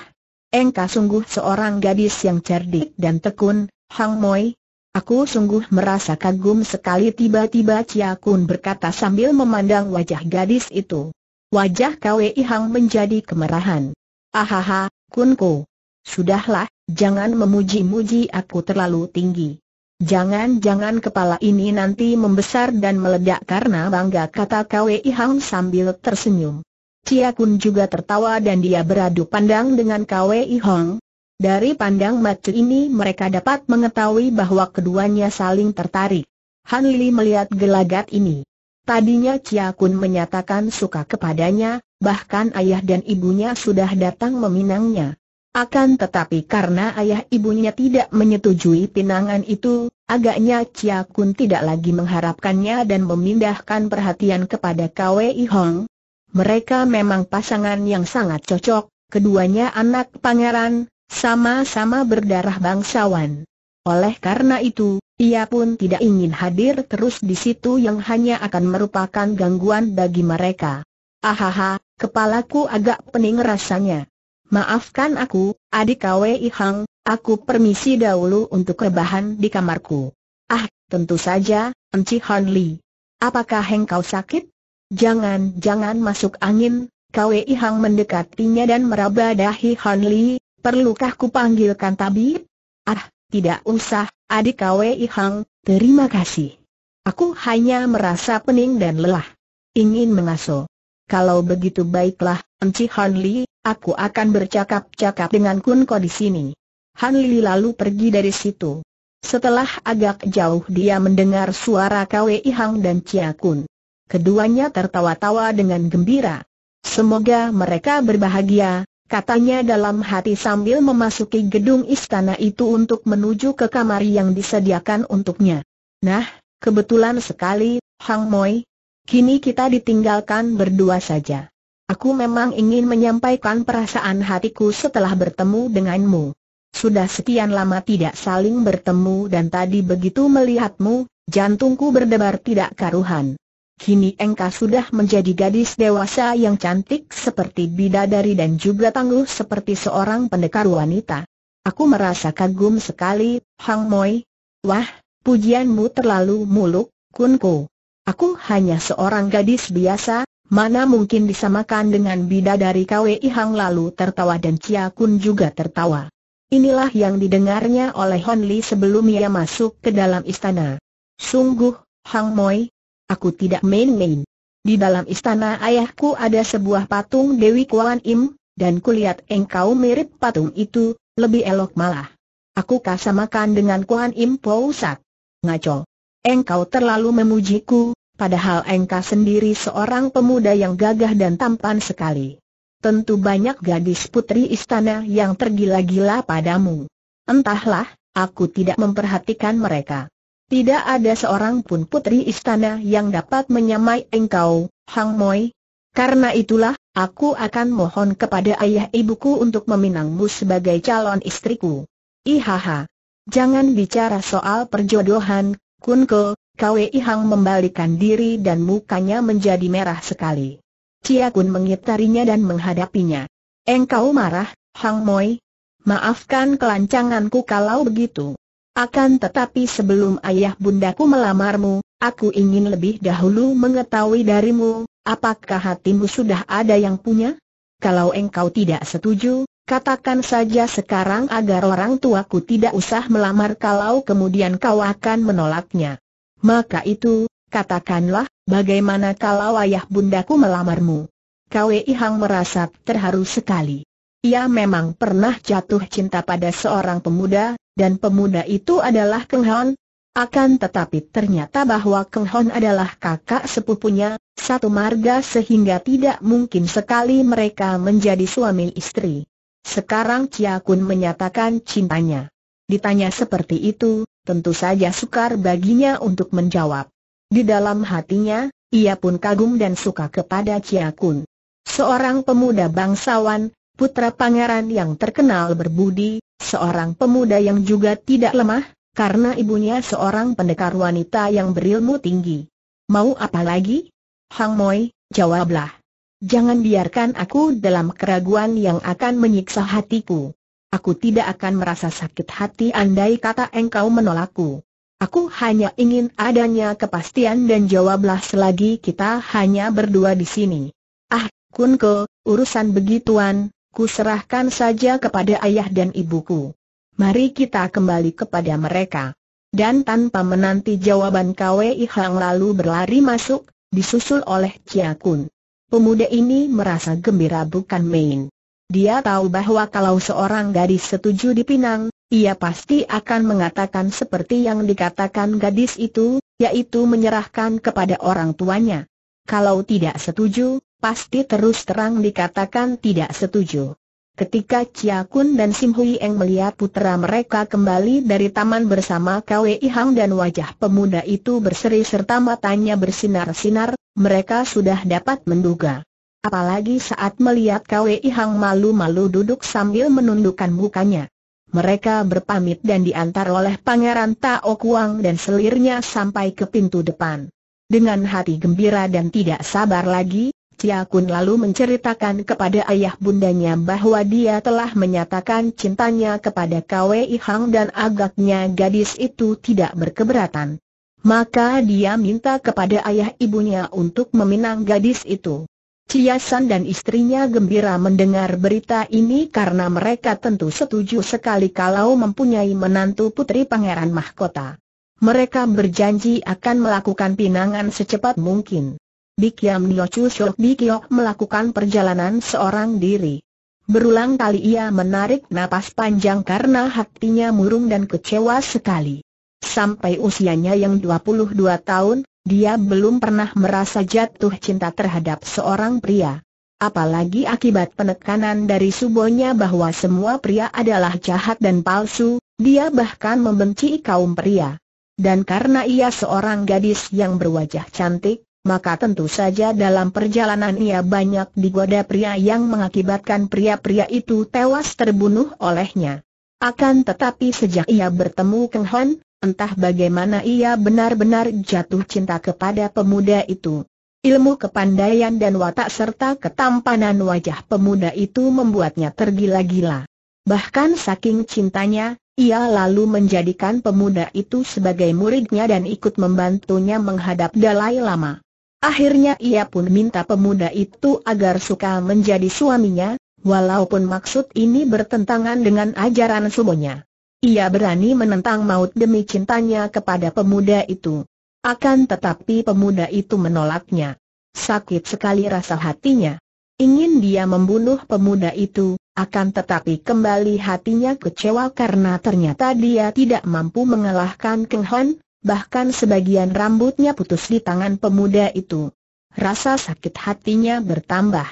Speaker 1: Engka sungguh seorang gadis yang cerdik dan tekun, Hang Moi. Aku sungguh merasa kagum sekali tiba-tiba Chia Kun berkata sambil memandang wajah gadis itu. Wajah Kwei Hang menjadi kemerahan. Ahaha, Kunko. Sudahlah, jangan memuji-muji aku terlalu tinggi. Jangan-jangan kepala ini nanti membesar dan meledak karena bangga kata Kwei Hang sambil tersenyum. Cia Kun juga tertawa dan dia beradu pandang dengan Kwei Hang. Dari pandang mata ini mereka dapat mengetahui bahwa keduanya saling tertarik. Han Li melihat gelagat ini. Tadinya Cia Kun menyatakan suka kepadanya, bahkan ayah dan ibunya sudah datang meminangnya. Akan tetapi karena ayah ibunya tidak menyetujui pinangan itu, agaknya Chia Kun tidak lagi mengharapkannya dan memindahkan perhatian kepada Kwei Hong. Mereka memang pasangan yang sangat cocok, keduanya anak pangeran, sama-sama berdarah bangsawan. Oleh karena itu, ia pun tidak ingin hadir terus di situ yang hanya akan merupakan gangguan bagi mereka. Ahaha, kepalaku agak pening rasanya. Maafkan aku, adik Kwei Hang, aku permisi dahulu untuk rebahan di kamarku. Ah, tentu saja, Enci Han Li. Apakah engkau sakit? Jangan-jangan masuk angin, Kwei Hang mendekatinya dan meraba dahi Han Li, perlukah ku panggilkan tabib? Ah, tidak usah, adik Kwei Hang, terima kasih. Aku hanya merasa pening dan lelah. Ingin mengasuh. Kalau begitu baiklah, Enci Han Li, Aku akan bercakap-cakap dengan Kunko di sini. Han Lili lalu pergi dari situ. Setelah agak jauh dia mendengar suara Kwei Hang dan Chia Kun. Keduanya tertawa-tawa dengan gembira. Semoga mereka berbahagia, katanya dalam hati sambil memasuki gedung istana itu untuk menuju ke kamar yang disediakan untuknya. Nah, kebetulan sekali, Hang Moi. Kini kita ditinggalkan berdua saja. Aku memang ingin menyampaikan perasaan hatiku setelah bertemu denganmu. Sudah sekian lama tidak saling bertemu dan tadi begitu melihatmu, jantungku berdebar tidak karuhan. Kini engkau sudah menjadi gadis dewasa yang cantik seperti bidadari dan juga tangguh seperti seorang pendekar wanita. Aku merasa kagum sekali, Hang Moi. Wah, pujianmu terlalu muluk, Kunku. Aku hanya seorang gadis biasa, Mana mungkin disamakan dengan bida dari KWI Ihang lalu tertawa dan Cia Kun juga tertawa. Inilah yang didengarnya oleh Hon Li sebelum ia masuk ke dalam istana. Sungguh, Hang Moi, aku tidak main-main. Di dalam istana ayahku ada sebuah patung Dewi Kuan Im, dan kulihat engkau mirip patung itu, lebih elok malah. Aku kasamakan dengan Kuan Im Po Ngaco. Engkau terlalu memujiku, Padahal engkau sendiri seorang pemuda yang gagah dan tampan sekali. Tentu banyak gadis putri istana yang tergila-gila padamu. Entahlah, aku tidak memperhatikan mereka. Tidak ada seorang pun putri istana yang dapat menyamai engkau, Hang Moi. Karena itulah, aku akan mohon kepada ayah ibuku untuk meminangmu sebagai calon istriku. Ihaha. Jangan bicara soal perjodohan, Kunko, Kwei Hang membalikan diri dan mukanya menjadi merah sekali. Cia Kun mengitarinya dan menghadapinya. Engkau marah, Hang Moi? Maafkan kelancanganku kalau begitu. Akan tetapi sebelum ayah bundaku melamarmu, aku ingin lebih dahulu mengetahui darimu, apakah hatimu sudah ada yang punya? Kalau engkau tidak setuju, Katakan saja sekarang agar orang tuaku tidak usah melamar kalau kemudian kau akan menolaknya. Maka itu, katakanlah, bagaimana kalau ayah bundaku melamarmu? Kwei Hang merasa terharu sekali. Ia memang pernah jatuh cinta pada seorang pemuda, dan pemuda itu adalah Keng Hon. Akan tetapi ternyata bahwa Keng Hon adalah kakak sepupunya, satu marga sehingga tidak mungkin sekali mereka menjadi suami istri. Sekarang Chia Kun menyatakan cintanya. Ditanya seperti itu, tentu saja sukar baginya untuk menjawab. Di dalam hatinya, ia pun kagum dan suka kepada Chia Kun. Seorang pemuda bangsawan, putra pangeran yang terkenal berbudi, seorang pemuda yang juga tidak lemah, karena ibunya seorang pendekar wanita yang berilmu tinggi. Mau apa lagi? Hang Moi, jawablah. Jangan biarkan aku dalam keraguan yang akan menyiksa hatiku. Aku tidak akan merasa sakit hati andai kata engkau menolakku. Aku hanya ingin adanya kepastian dan jawablah selagi kita hanya berdua di sini. Ah, Kunko, urusan begituan, ku serahkan saja kepada ayah dan ibuku. Mari kita kembali kepada mereka. Dan tanpa menanti jawaban KWI Hang lalu berlari masuk, disusul oleh Chia Kun. Pemuda ini merasa gembira bukan main. Dia tahu bahwa kalau seorang gadis setuju dipinang, ia pasti akan mengatakan seperti yang dikatakan gadis itu, yaitu menyerahkan kepada orang tuanya. Kalau tidak setuju, pasti terus terang dikatakan tidak setuju. Ketika Chia Kun dan Sim Hui Eng melihat putera mereka kembali dari taman bersama I Hang dan wajah pemuda itu berseri serta matanya bersinar-sinar, mereka sudah dapat menduga. Apalagi saat melihat Kwei Hang malu-malu duduk sambil menundukkan mukanya. Mereka berpamit dan diantar oleh Pangeran Tao Kuang dan selirnya sampai ke pintu depan. Dengan hati gembira dan tidak sabar lagi, Chia Kun lalu menceritakan kepada ayah bundanya bahwa dia telah menyatakan cintanya kepada Kwei Hang dan agaknya gadis itu tidak berkeberatan. Maka dia minta kepada ayah ibunya untuk meminang gadis itu. Ciasan dan istrinya gembira mendengar berita ini karena mereka tentu setuju sekali kalau mempunyai menantu putri pangeran mahkota. Mereka berjanji akan melakukan pinangan secepat mungkin. Bikyam Niochu Shok Bikyok melakukan perjalanan seorang diri. Berulang kali ia menarik napas panjang karena hatinya murung dan kecewa sekali. Sampai usianya yang 22 tahun, dia belum pernah merasa jatuh cinta terhadap seorang pria. Apalagi akibat penekanan dari subonya bahwa semua pria adalah jahat dan palsu, dia bahkan membenci kaum pria. Dan karena ia seorang gadis yang berwajah cantik, maka tentu saja dalam perjalanan ia banyak digoda pria yang mengakibatkan pria-pria itu tewas terbunuh olehnya. Akan tetapi sejak ia bertemu Keng Hon, entah bagaimana ia benar-benar jatuh cinta kepada pemuda itu. Ilmu kepandaian dan watak serta ketampanan wajah pemuda itu membuatnya tergila-gila. Bahkan saking cintanya, ia lalu menjadikan pemuda itu sebagai muridnya dan ikut membantunya menghadap Dalai Lama. Akhirnya ia pun minta pemuda itu agar suka menjadi suaminya, walaupun maksud ini bertentangan dengan ajaran sumonya. Ia berani menentang maut demi cintanya kepada pemuda itu. Akan tetapi pemuda itu menolaknya. Sakit sekali rasa hatinya. Ingin dia membunuh pemuda itu, akan tetapi kembali hatinya kecewa karena ternyata dia tidak mampu mengalahkan Keng Hon, bahkan sebagian rambutnya putus di tangan pemuda itu. Rasa sakit hatinya bertambah.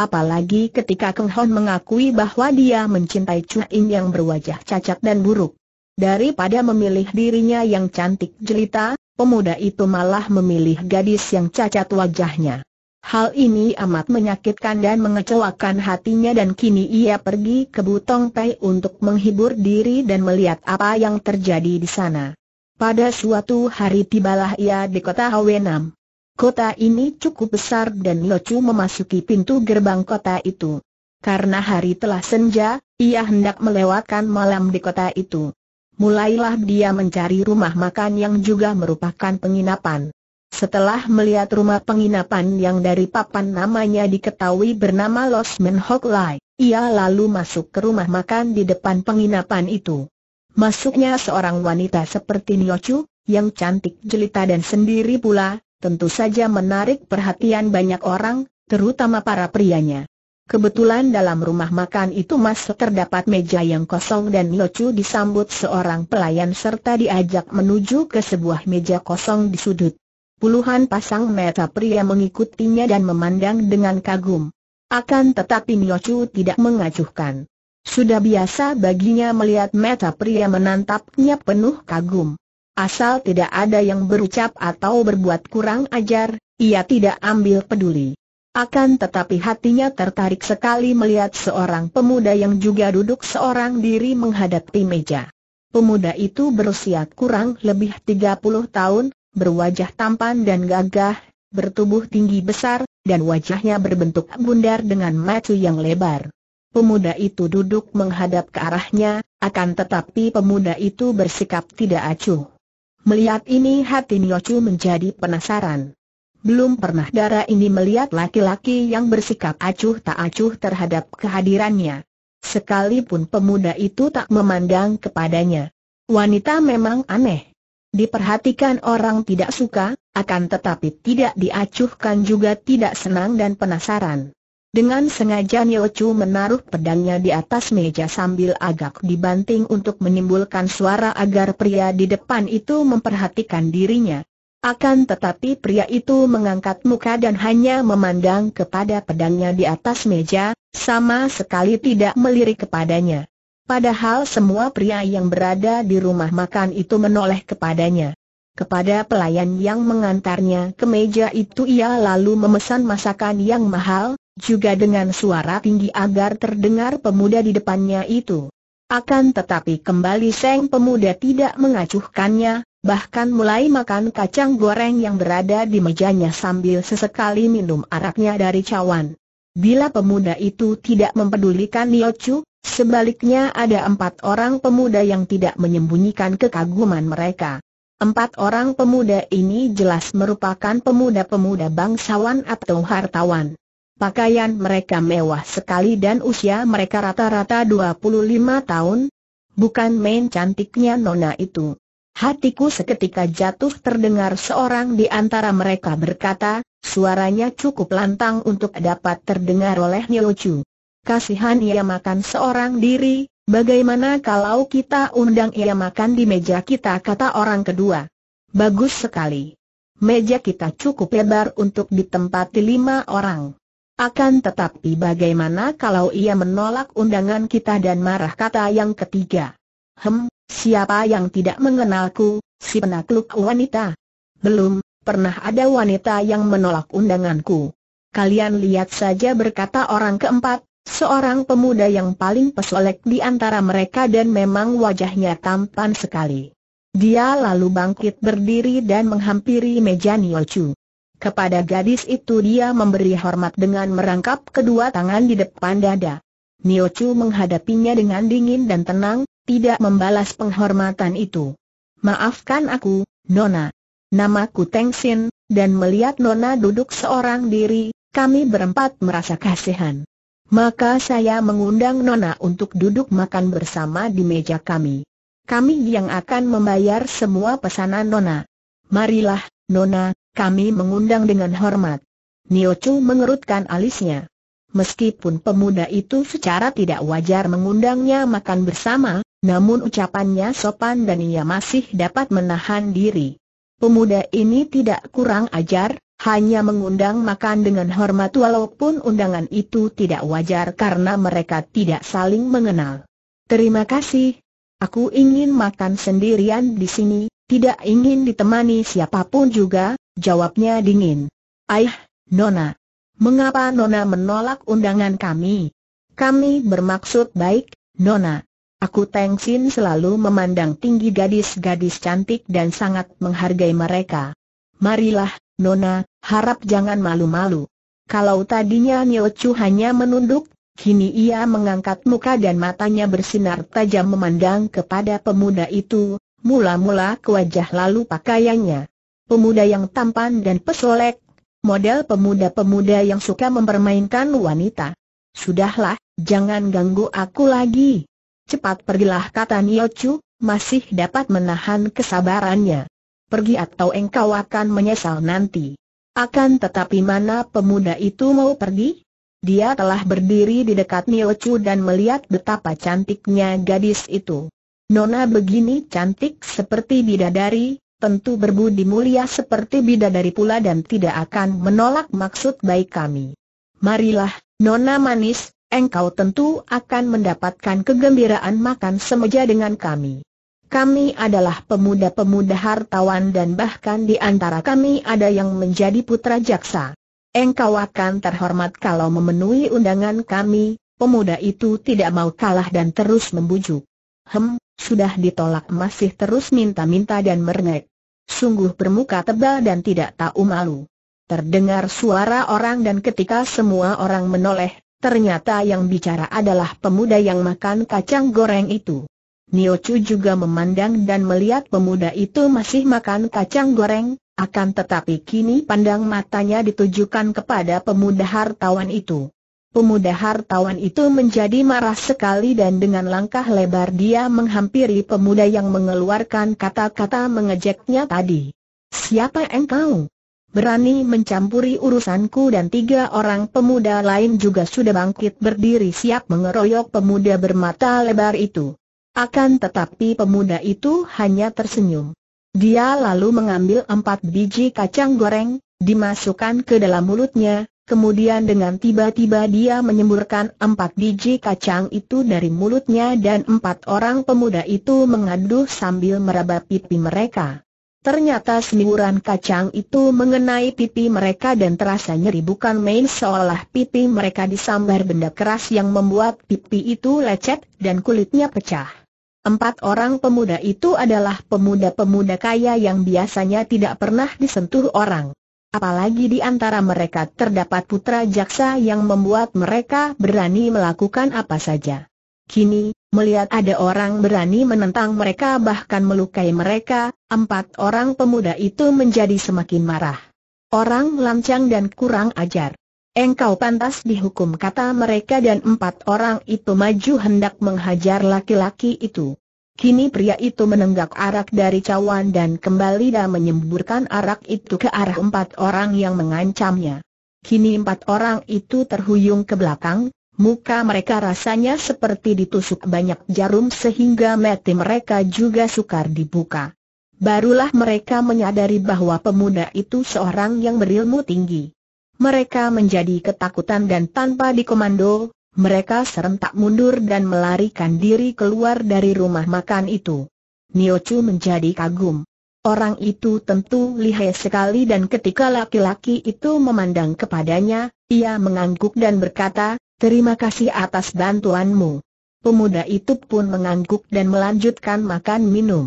Speaker 1: Apalagi ketika Keng Hon mengakui bahwa dia mencintai Chu In yang berwajah cacat dan buruk. Daripada memilih dirinya yang cantik jelita, pemuda itu malah memilih gadis yang cacat wajahnya. Hal ini amat menyakitkan dan mengecewakan hatinya dan kini ia pergi ke Butong Pei untuk menghibur diri dan melihat apa yang terjadi di sana. Pada suatu hari tibalah ia di kota Hwenam. Kota ini cukup besar dan Locu memasuki pintu gerbang kota itu. Karena hari telah senja, ia hendak melewatkan malam di kota itu. Mulailah dia mencari rumah makan yang juga merupakan penginapan. Setelah melihat rumah penginapan yang dari papan namanya diketahui bernama Los Men ia lalu masuk ke rumah makan di depan penginapan itu. Masuknya seorang wanita seperti Niochu, yang cantik jelita dan sendiri pula, tentu saja menarik perhatian banyak orang, terutama para prianya. Kebetulan dalam rumah makan itu masih terdapat meja yang kosong dan Locu disambut seorang pelayan serta diajak menuju ke sebuah meja kosong di sudut. Puluhan pasang mata pria mengikutinya dan memandang dengan kagum. Akan tetapi Nyocu tidak mengacuhkan. Sudah biasa baginya melihat mata pria menantapnya penuh kagum. Asal tidak ada yang berucap atau berbuat kurang ajar, ia tidak ambil peduli. Akan tetapi hatinya tertarik sekali melihat seorang pemuda yang juga duduk seorang diri menghadapi meja. Pemuda itu berusia kurang lebih 30 tahun, berwajah tampan dan gagah, bertubuh tinggi besar, dan wajahnya berbentuk bundar dengan mata yang lebar. Pemuda itu duduk menghadap ke arahnya, akan tetapi pemuda itu bersikap tidak acuh. Melihat ini hati Niochu menjadi penasaran. Belum pernah Dara ini melihat laki-laki yang bersikap acuh tak acuh terhadap kehadirannya. Sekalipun pemuda itu tak memandang kepadanya. Wanita memang aneh. Diperhatikan orang tidak suka, akan tetapi tidak diacuhkan juga tidak senang dan penasaran. Dengan sengaja Nio Chu menaruh pedangnya di atas meja sambil agak dibanting untuk menimbulkan suara agar pria di depan itu memperhatikan dirinya. Akan tetapi pria itu mengangkat muka dan hanya memandang kepada pedangnya di atas meja, sama sekali tidak melirik kepadanya. Padahal semua pria yang berada di rumah makan itu menoleh kepadanya. Kepada pelayan yang mengantarnya ke meja itu ia lalu memesan masakan yang mahal, juga dengan suara tinggi agar terdengar pemuda di depannya itu. Akan tetapi kembali Seng pemuda tidak mengacuhkannya, bahkan mulai makan kacang goreng yang berada di mejanya sambil sesekali minum araknya dari cawan. Bila pemuda itu tidak mempedulikan Niochu, sebaliknya ada empat orang pemuda yang tidak menyembunyikan kekaguman mereka. Empat orang pemuda ini jelas merupakan pemuda-pemuda bangsawan atau hartawan. Pakaian mereka mewah sekali dan usia mereka rata-rata 25 tahun. Bukan main cantiknya nona itu. Hatiku seketika jatuh terdengar seorang di antara mereka berkata, suaranya cukup lantang untuk dapat terdengar oleh Nilocu. Kasihan ia makan seorang diri, bagaimana kalau kita undang ia makan di meja kita kata orang kedua. Bagus sekali. Meja kita cukup lebar untuk ditempati lima orang. Akan tetapi bagaimana kalau ia menolak undangan kita dan marah kata yang ketiga? Hem, siapa yang tidak mengenalku, si penakluk wanita? Belum, pernah ada wanita yang menolak undanganku. Kalian lihat saja berkata orang keempat, seorang pemuda yang paling pesolek di antara mereka dan memang wajahnya tampan sekali. Dia lalu bangkit berdiri dan menghampiri meja Niochu. Kepada gadis itu dia memberi hormat dengan merangkap kedua tangan di depan dada. Nio Chu menghadapinya dengan dingin dan tenang, tidak membalas penghormatan itu. Maafkan aku, Nona. Namaku Teng Sin, dan melihat Nona duduk seorang diri, kami berempat merasa kasihan. Maka saya mengundang Nona untuk duduk makan bersama di meja kami. Kami yang akan membayar semua pesanan Nona. Marilah, Nona, kami mengundang dengan hormat. Niochu mengerutkan alisnya. Meskipun pemuda itu secara tidak wajar mengundangnya makan bersama, namun ucapannya sopan dan ia masih dapat menahan diri. Pemuda ini tidak kurang ajar, hanya mengundang makan dengan hormat walaupun undangan itu tidak wajar karena mereka tidak saling mengenal. Terima kasih. Aku ingin makan sendirian di sini, tidak ingin ditemani siapapun juga, jawabnya dingin. Aih, Nona. Mengapa Nona menolak undangan kami? Kami bermaksud baik, Nona. Aku Teng Sin selalu memandang tinggi gadis-gadis cantik dan sangat menghargai mereka. Marilah, Nona, harap jangan malu-malu. Kalau tadinya Nio Chu hanya menunduk, kini ia mengangkat muka dan matanya bersinar tajam memandang kepada pemuda itu, mula-mula ke wajah lalu pakaiannya. Pemuda yang tampan dan pesolek, model pemuda-pemuda yang suka mempermainkan wanita. Sudahlah, jangan ganggu aku lagi. Cepat pergilah kata Chu, masih dapat menahan kesabarannya. Pergi atau engkau akan menyesal nanti. Akan tetapi mana pemuda itu mau pergi? Dia telah berdiri di dekat Chu dan melihat betapa cantiknya gadis itu. Nona begini cantik seperti bidadari, tentu berbudi mulia seperti bidadari pula dan tidak akan menolak maksud baik kami. Marilah, Nona manis, engkau tentu akan mendapatkan kegembiraan makan semeja dengan kami. Kami adalah pemuda-pemuda hartawan dan bahkan di antara kami ada yang menjadi putra jaksa. Engkau akan terhormat kalau memenuhi undangan kami, pemuda itu tidak mau kalah dan terus membujuk. Hem, sudah ditolak masih terus minta-minta dan merengek. Sungguh bermuka tebal dan tidak tahu malu. Terdengar suara orang dan ketika semua orang menoleh, ternyata yang bicara adalah pemuda yang makan kacang goreng itu. Niochu juga memandang dan melihat pemuda itu masih makan kacang goreng, akan tetapi kini pandang matanya ditujukan kepada pemuda hartawan itu. Pemuda hartawan itu menjadi marah sekali dan dengan langkah lebar dia menghampiri pemuda yang mengeluarkan kata-kata mengejeknya tadi. Siapa engkau? Berani mencampuri urusanku dan tiga orang pemuda lain juga sudah bangkit berdiri siap mengeroyok pemuda bermata lebar itu. Akan tetapi pemuda itu hanya tersenyum. Dia lalu mengambil empat biji kacang goreng, dimasukkan ke dalam mulutnya, Kemudian dengan tiba-tiba dia menyemburkan empat biji kacang itu dari mulutnya dan empat orang pemuda itu mengaduh sambil meraba pipi mereka. Ternyata semburan kacang itu mengenai pipi mereka dan terasa nyeri bukan main seolah pipi mereka disambar benda keras yang membuat pipi itu lecet dan kulitnya pecah. Empat orang pemuda itu adalah pemuda-pemuda kaya yang biasanya tidak pernah disentuh orang. Apalagi di antara mereka terdapat putra jaksa yang membuat mereka berani melakukan apa saja. Kini, melihat ada orang berani menentang mereka bahkan melukai mereka, empat orang pemuda itu menjadi semakin marah. Orang lancang dan kurang ajar. Engkau pantas dihukum kata mereka dan empat orang itu maju hendak menghajar laki-laki itu. Kini pria itu menenggak arak dari cawan dan kembali dan menyemburkan arak itu ke arah empat orang yang mengancamnya. Kini empat orang itu terhuyung ke belakang, muka mereka rasanya seperti ditusuk banyak jarum sehingga mati mereka juga sukar dibuka. Barulah mereka menyadari bahwa pemuda itu seorang yang berilmu tinggi. Mereka menjadi ketakutan dan tanpa dikomando, mereka serentak mundur dan melarikan diri keluar dari rumah makan itu. Niochu menjadi kagum. Orang itu tentu lihai sekali dan ketika laki-laki itu memandang kepadanya, ia mengangguk dan berkata, terima kasih atas bantuanmu. Pemuda itu pun mengangguk dan melanjutkan makan minum.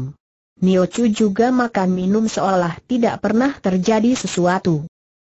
Speaker 1: Niochu juga makan minum seolah tidak pernah terjadi sesuatu.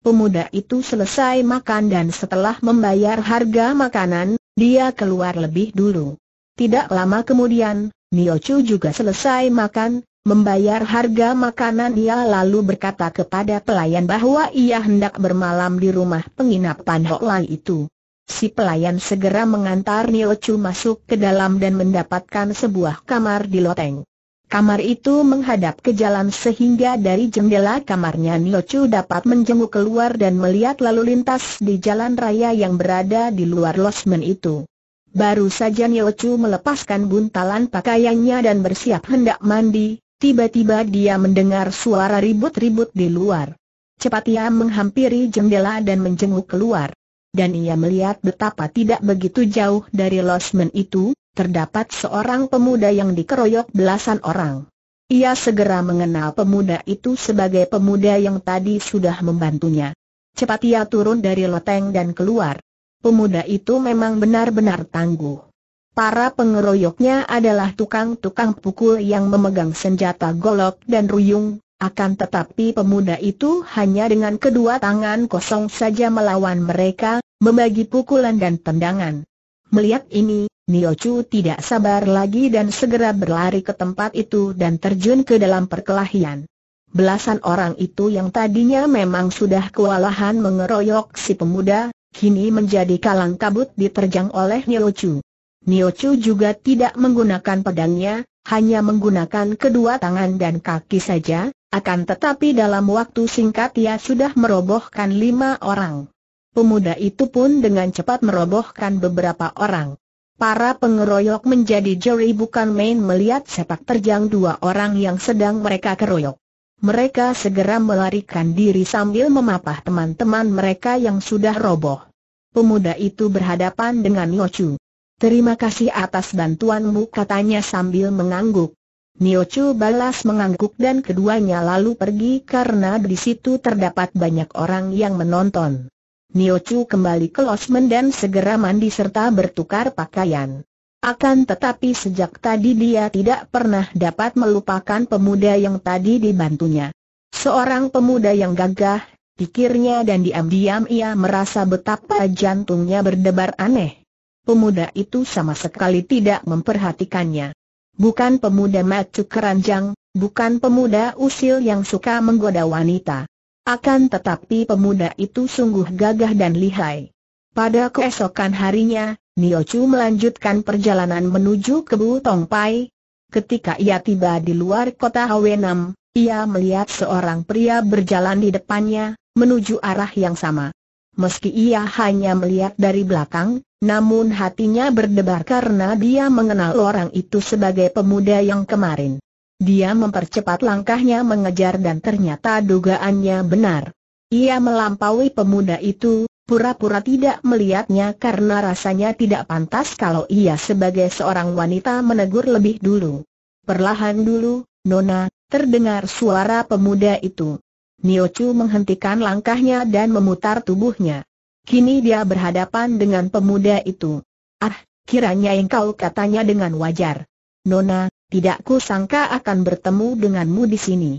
Speaker 1: Pemuda itu selesai makan dan setelah membayar harga makanan, dia keluar lebih dulu. Tidak lama kemudian, Niochu juga selesai makan, membayar harga makanan dia lalu berkata kepada pelayan bahwa ia hendak bermalam di rumah penginapan Hok Lai itu. Si pelayan segera mengantar Niochu masuk ke dalam dan mendapatkan sebuah kamar di loteng. Kamar itu menghadap ke jalan sehingga dari jendela kamarnya Chu dapat menjenguk keluar dan melihat lalu lintas di jalan raya yang berada di luar losmen itu. Baru saja Niochu melepaskan buntalan pakaiannya dan bersiap hendak mandi, tiba-tiba dia mendengar suara ribut-ribut di luar. Cepat ia menghampiri jendela dan menjenguk keluar. Dan ia melihat betapa tidak begitu jauh dari losmen itu, terdapat seorang pemuda yang dikeroyok belasan orang. Ia segera mengenal pemuda itu sebagai pemuda yang tadi sudah membantunya. Cepat ia turun dari loteng dan keluar. Pemuda itu memang benar-benar tangguh. Para pengeroyoknya adalah tukang-tukang pukul yang memegang senjata golok dan ruyung, akan tetapi pemuda itu hanya dengan kedua tangan kosong saja melawan mereka, membagi pukulan dan tendangan. Melihat ini, Niochu tidak sabar lagi dan segera berlari ke tempat itu dan terjun ke dalam perkelahian. Belasan orang itu yang tadinya memang sudah kewalahan mengeroyok si pemuda, kini menjadi kalang kabut diterjang oleh Niochu. Niochu juga tidak menggunakan pedangnya, hanya menggunakan kedua tangan dan kaki saja, akan tetapi dalam waktu singkat ia sudah merobohkan lima orang. Pemuda itu pun dengan cepat merobohkan beberapa orang. Para pengeroyok menjadi jeri bukan main melihat sepak terjang dua orang yang sedang mereka keroyok. Mereka segera melarikan diri sambil memapah teman-teman mereka yang sudah roboh. Pemuda itu berhadapan dengan Niochu. Terima kasih atas bantuanmu katanya sambil mengangguk. Niochu balas mengangguk dan keduanya lalu pergi karena di situ terdapat banyak orang yang menonton. Nio Chu kembali ke losmen dan segera mandi serta bertukar pakaian. Akan tetapi sejak tadi dia tidak pernah dapat melupakan pemuda yang tadi dibantunya. Seorang pemuda yang gagah, pikirnya dan diam-diam ia merasa betapa jantungnya berdebar aneh. Pemuda itu sama sekali tidak memperhatikannya. Bukan pemuda macu keranjang, bukan pemuda usil yang suka menggoda wanita. Akan tetapi pemuda itu sungguh gagah dan lihai. Pada keesokan harinya, Niochu melanjutkan perjalanan menuju ke Butong Pai. Ketika ia tiba di luar kota Hawenam, ia melihat seorang pria berjalan di depannya, menuju arah yang sama. Meski ia hanya melihat dari belakang, namun hatinya berdebar karena dia mengenal orang itu sebagai pemuda yang kemarin dia mempercepat langkahnya mengejar dan ternyata dugaannya benar. Ia melampaui pemuda itu, pura-pura tidak melihatnya karena rasanya tidak pantas kalau ia sebagai seorang wanita menegur lebih dulu. Perlahan dulu, Nona, terdengar suara pemuda itu. Niochu menghentikan langkahnya dan memutar tubuhnya. Kini dia berhadapan dengan pemuda itu. Ah, kiranya engkau katanya dengan wajar. Nona, tidak ku sangka akan bertemu denganmu di sini.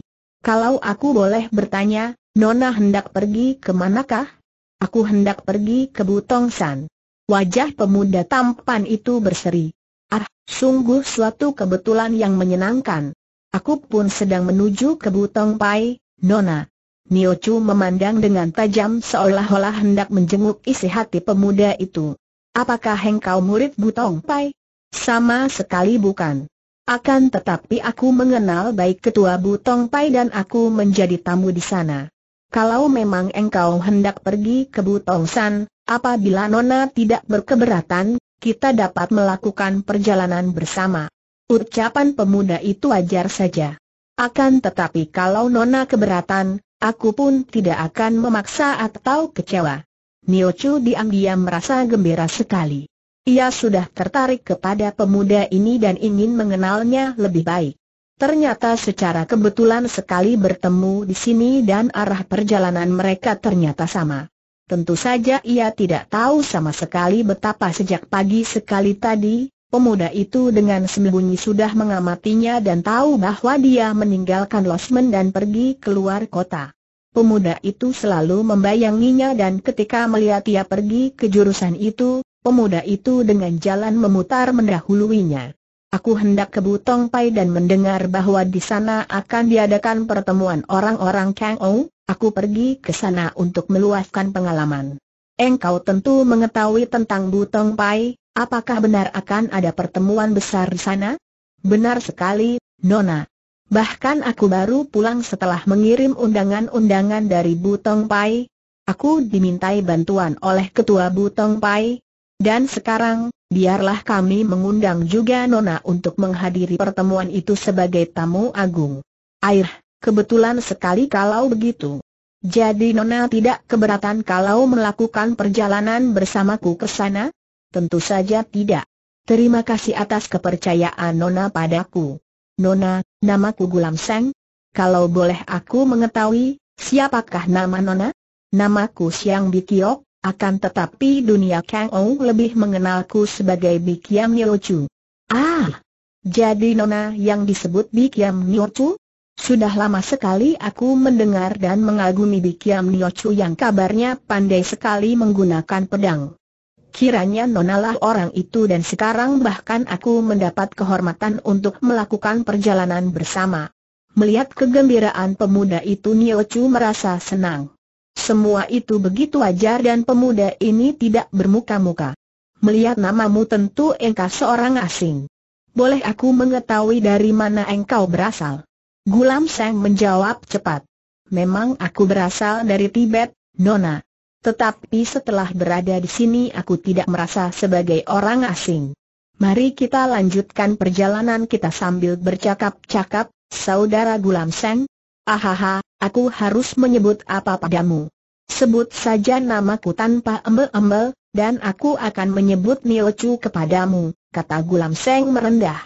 Speaker 1: Kalau aku boleh bertanya, Nona hendak pergi ke manakah? Aku hendak pergi ke Butongsan. Wajah pemuda tampan itu berseri. Ah, sungguh suatu kebetulan yang menyenangkan. Aku pun sedang menuju ke Butong Pai, Nona. Niochu memandang dengan tajam seolah-olah hendak menjenguk isi hati pemuda itu. Apakah engkau murid Butong Pai? Sama sekali bukan. Akan tetapi aku mengenal baik ketua Butong Pai dan aku menjadi tamu di sana. Kalau memang engkau hendak pergi ke Butong San, apabila Nona tidak berkeberatan, kita dapat melakukan perjalanan bersama. Ucapan pemuda itu wajar saja. Akan tetapi kalau Nona keberatan, aku pun tidak akan memaksa atau kecewa. Niochu diam-diam merasa gembira sekali. Ia sudah tertarik kepada pemuda ini dan ingin mengenalnya lebih baik. Ternyata secara kebetulan sekali bertemu di sini dan arah perjalanan mereka ternyata sama. Tentu saja ia tidak tahu sama sekali betapa sejak pagi sekali tadi, pemuda itu dengan sembunyi sudah mengamatinya dan tahu bahwa dia meninggalkan losmen dan pergi keluar kota. Pemuda itu selalu membayanginya dan ketika melihat ia pergi ke jurusan itu, Pemuda itu dengan jalan memutar mendahuluinya. Aku hendak ke Butong Pai dan mendengar bahwa di sana akan diadakan pertemuan orang-orang Kang Ou, aku pergi ke sana untuk meluaskan pengalaman. Engkau tentu mengetahui tentang Butong Pai, apakah benar akan ada pertemuan besar di sana? Benar sekali, Nona. Bahkan aku baru pulang setelah mengirim undangan-undangan dari Butong Pai. Aku dimintai bantuan oleh Ketua Butong Pai, dan sekarang, biarlah kami mengundang juga Nona untuk menghadiri pertemuan itu sebagai tamu agung. Air, kebetulan sekali kalau begitu. Jadi Nona tidak keberatan kalau melakukan perjalanan bersamaku ke sana? Tentu saja tidak. Terima kasih atas kepercayaan Nona padaku. Nona, namaku Gulam Seng. Kalau boleh aku mengetahui, siapakah nama Nona? Namaku Siang Bikiok, akan tetapi dunia Kang Ou lebih mengenalku sebagai Bikiam Niochu. Ah, jadi Nona yang disebut Bikiam Niochu? Sudah lama sekali aku mendengar dan mengagumi Bikiam Niochu yang kabarnya pandai sekali menggunakan pedang. Kiranya nona lah orang itu dan sekarang bahkan aku mendapat kehormatan untuk melakukan perjalanan bersama. Melihat kegembiraan pemuda itu Niochu merasa senang. Semua itu begitu wajar dan pemuda ini tidak bermuka-muka. Melihat namamu tentu engkau seorang asing. Boleh aku mengetahui dari mana engkau berasal? Gulam Seng menjawab cepat. Memang aku berasal dari Tibet, Nona. Tetapi setelah berada di sini aku tidak merasa sebagai orang asing. Mari kita lanjutkan perjalanan kita sambil bercakap-cakap, saudara Gulam Seng, Ahaha, aku harus menyebut apa padamu. Sebut saja namaku tanpa embel-embel, dan aku akan menyebut Niochu kepadamu, kata Gulam Seng merendah.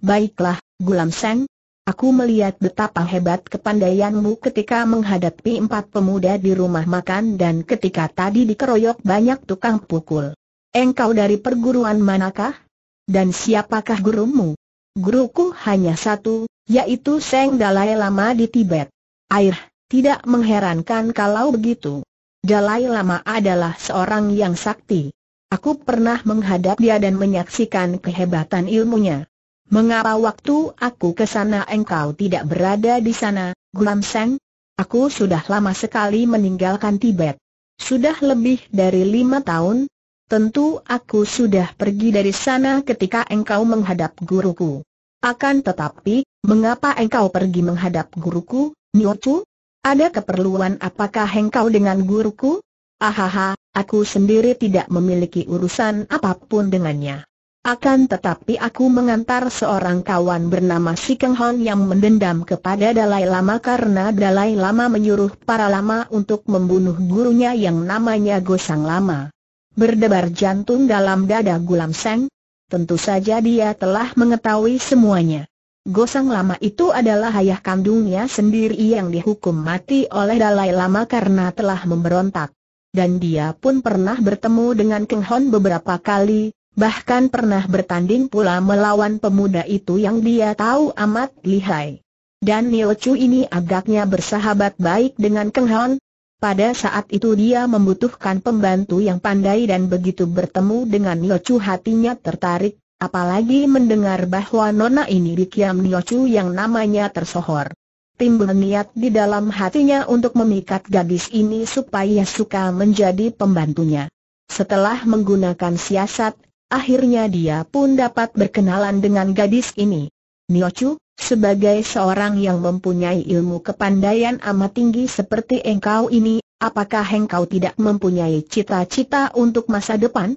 Speaker 1: Baiklah, Gulam Seng, aku melihat betapa hebat kepandaianmu ketika menghadapi empat pemuda di rumah makan dan ketika tadi dikeroyok banyak tukang pukul. Engkau dari perguruan manakah? Dan siapakah gurumu? Guruku hanya satu, yaitu Seng Dalai Lama di Tibet. Air, tidak mengherankan kalau begitu. Dalai Lama adalah seorang yang sakti. Aku pernah menghadap dia dan menyaksikan kehebatan ilmunya. Mengapa waktu aku ke sana engkau tidak berada di sana, Gulam Seng? Aku sudah lama sekali meninggalkan Tibet. Sudah lebih dari lima tahun, Tentu aku sudah pergi dari sana ketika engkau menghadap guruku. Akan tetapi, Mengapa engkau pergi menghadap guruku, Nyocu? Ada keperluan apakah engkau dengan guruku? Ahaha, aku sendiri tidak memiliki urusan apapun dengannya. Akan tetapi aku mengantar seorang kawan bernama Si Keng Hon yang mendendam kepada Dalai Lama karena Dalai Lama menyuruh para lama untuk membunuh gurunya yang namanya Gosang Lama. Berdebar jantung dalam dada Gulam Seng, tentu saja dia telah mengetahui semuanya. Gosang Lama itu adalah ayah kandungnya sendiri yang dihukum mati oleh Dalai Lama karena telah memberontak. Dan dia pun pernah bertemu dengan Keng Hon beberapa kali, bahkan pernah bertanding pula melawan pemuda itu yang dia tahu amat lihai. Dan Nio Chu ini agaknya bersahabat baik dengan Keng Hon, pada saat itu dia membutuhkan pembantu yang pandai dan begitu bertemu dengan Nio Chu hatinya tertarik, Apalagi mendengar bahwa nona ini di Bikiam Niochu yang namanya tersohor. Timbul niat di dalam hatinya untuk memikat gadis ini supaya suka menjadi pembantunya. Setelah menggunakan siasat, akhirnya dia pun dapat berkenalan dengan gadis ini. Niochu, sebagai seorang yang mempunyai ilmu kepandaian amat tinggi seperti engkau ini, apakah engkau tidak mempunyai cita-cita untuk masa depan?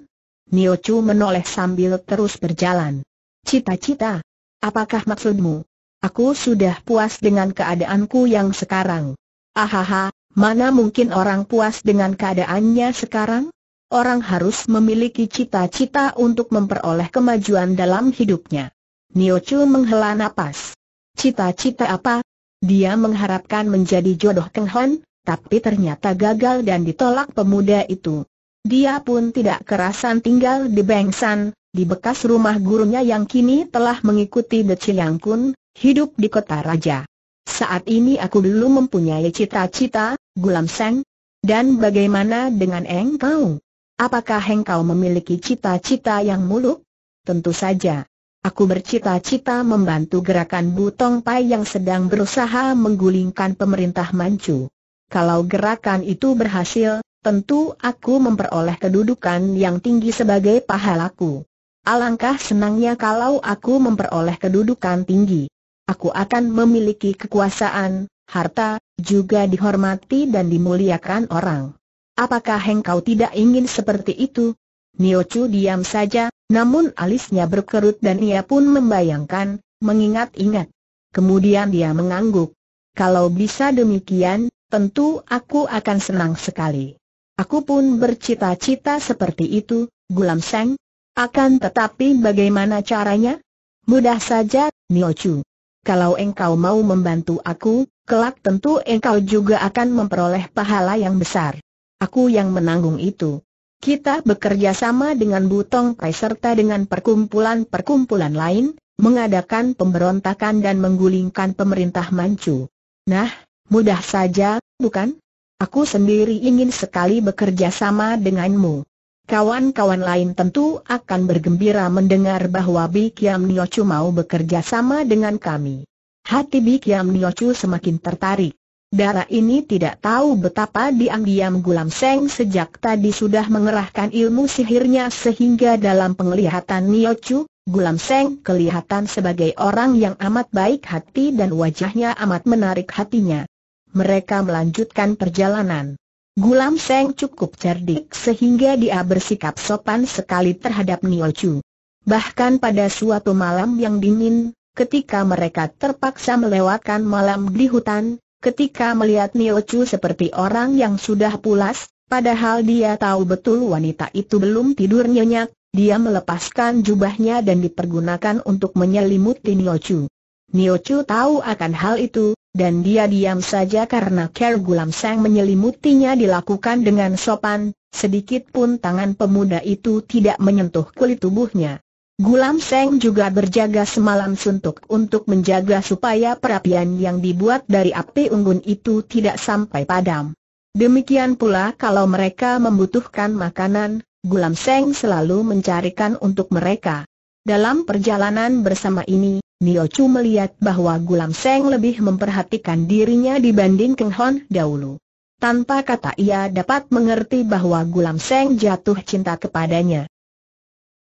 Speaker 1: Nio Chu menoleh sambil terus berjalan. Cita-cita? Apakah maksudmu? Aku sudah puas dengan keadaanku yang sekarang. Ahaha, mana mungkin orang puas dengan keadaannya sekarang? Orang harus memiliki cita-cita untuk memperoleh kemajuan dalam hidupnya. Nio Chu menghela nafas. Cita-cita apa? Dia mengharapkan menjadi jodoh Keng Hon, tapi ternyata gagal dan ditolak pemuda itu. Dia pun tidak kerasan tinggal di Bengsan, di bekas rumah gurunya yang kini telah mengikuti The Chiang Kun, hidup di kota raja. Saat ini aku belum mempunyai cita-cita, Gulam Seng. Dan bagaimana dengan engkau? Apakah engkau memiliki cita-cita yang muluk? Tentu saja. Aku bercita-cita membantu gerakan Butong Pai yang sedang berusaha menggulingkan pemerintah Manchu. Kalau gerakan itu berhasil, tentu aku memperoleh kedudukan yang tinggi sebagai pahalaku. Alangkah senangnya kalau aku memperoleh kedudukan tinggi. Aku akan memiliki kekuasaan, harta, juga dihormati dan dimuliakan orang. Apakah engkau tidak ingin seperti itu? Niochu diam saja, namun alisnya berkerut dan ia pun membayangkan, mengingat-ingat. Kemudian dia mengangguk. Kalau bisa demikian, tentu aku akan senang sekali. Aku pun bercita-cita seperti itu, Gulam Seng. Akan tetapi bagaimana caranya? Mudah saja, Chu. Kalau engkau mau membantu aku, kelak tentu engkau juga akan memperoleh pahala yang besar. Aku yang menanggung itu. Kita bekerja sama dengan Butong Kai serta dengan perkumpulan-perkumpulan lain, mengadakan pemberontakan dan menggulingkan pemerintah Manchu. Nah, mudah saja, bukan? Aku sendiri ingin sekali bekerja sama denganmu. Kawan-kawan lain tentu akan bergembira mendengar bahwa Bi Kiam Niochu mau bekerja sama dengan kami. Hati Bi Kiam Niochu semakin tertarik. Darah ini tidak tahu betapa dianggiam diam Gulam Seng sejak tadi sudah mengerahkan ilmu sihirnya sehingga dalam penglihatan Niochu, Gulam Seng kelihatan sebagai orang yang amat baik hati dan wajahnya amat menarik hatinya mereka melanjutkan perjalanan. Gulam Seng cukup cerdik sehingga dia bersikap sopan sekali terhadap Nio Chu. Bahkan pada suatu malam yang dingin, ketika mereka terpaksa melewatkan malam di hutan, ketika melihat Nio Chu seperti orang yang sudah pulas, padahal dia tahu betul wanita itu belum tidur nyenyak, dia melepaskan jubahnya dan dipergunakan untuk menyelimuti Nio Chu. Nio Chu tahu akan hal itu, dan dia diam saja karena care gulam sang menyelimutinya dilakukan dengan sopan, sedikit pun tangan pemuda itu tidak menyentuh kulit tubuhnya. Gulam Seng juga berjaga semalam suntuk untuk menjaga supaya perapian yang dibuat dari api unggun itu tidak sampai padam. Demikian pula kalau mereka membutuhkan makanan, Gulam Seng selalu mencarikan untuk mereka. Dalam perjalanan bersama ini, Nio Chu melihat bahwa Gulam Seng lebih memperhatikan dirinya dibanding Keng Hon dahulu. Tanpa kata ia dapat mengerti bahwa Gulam Seng jatuh cinta kepadanya.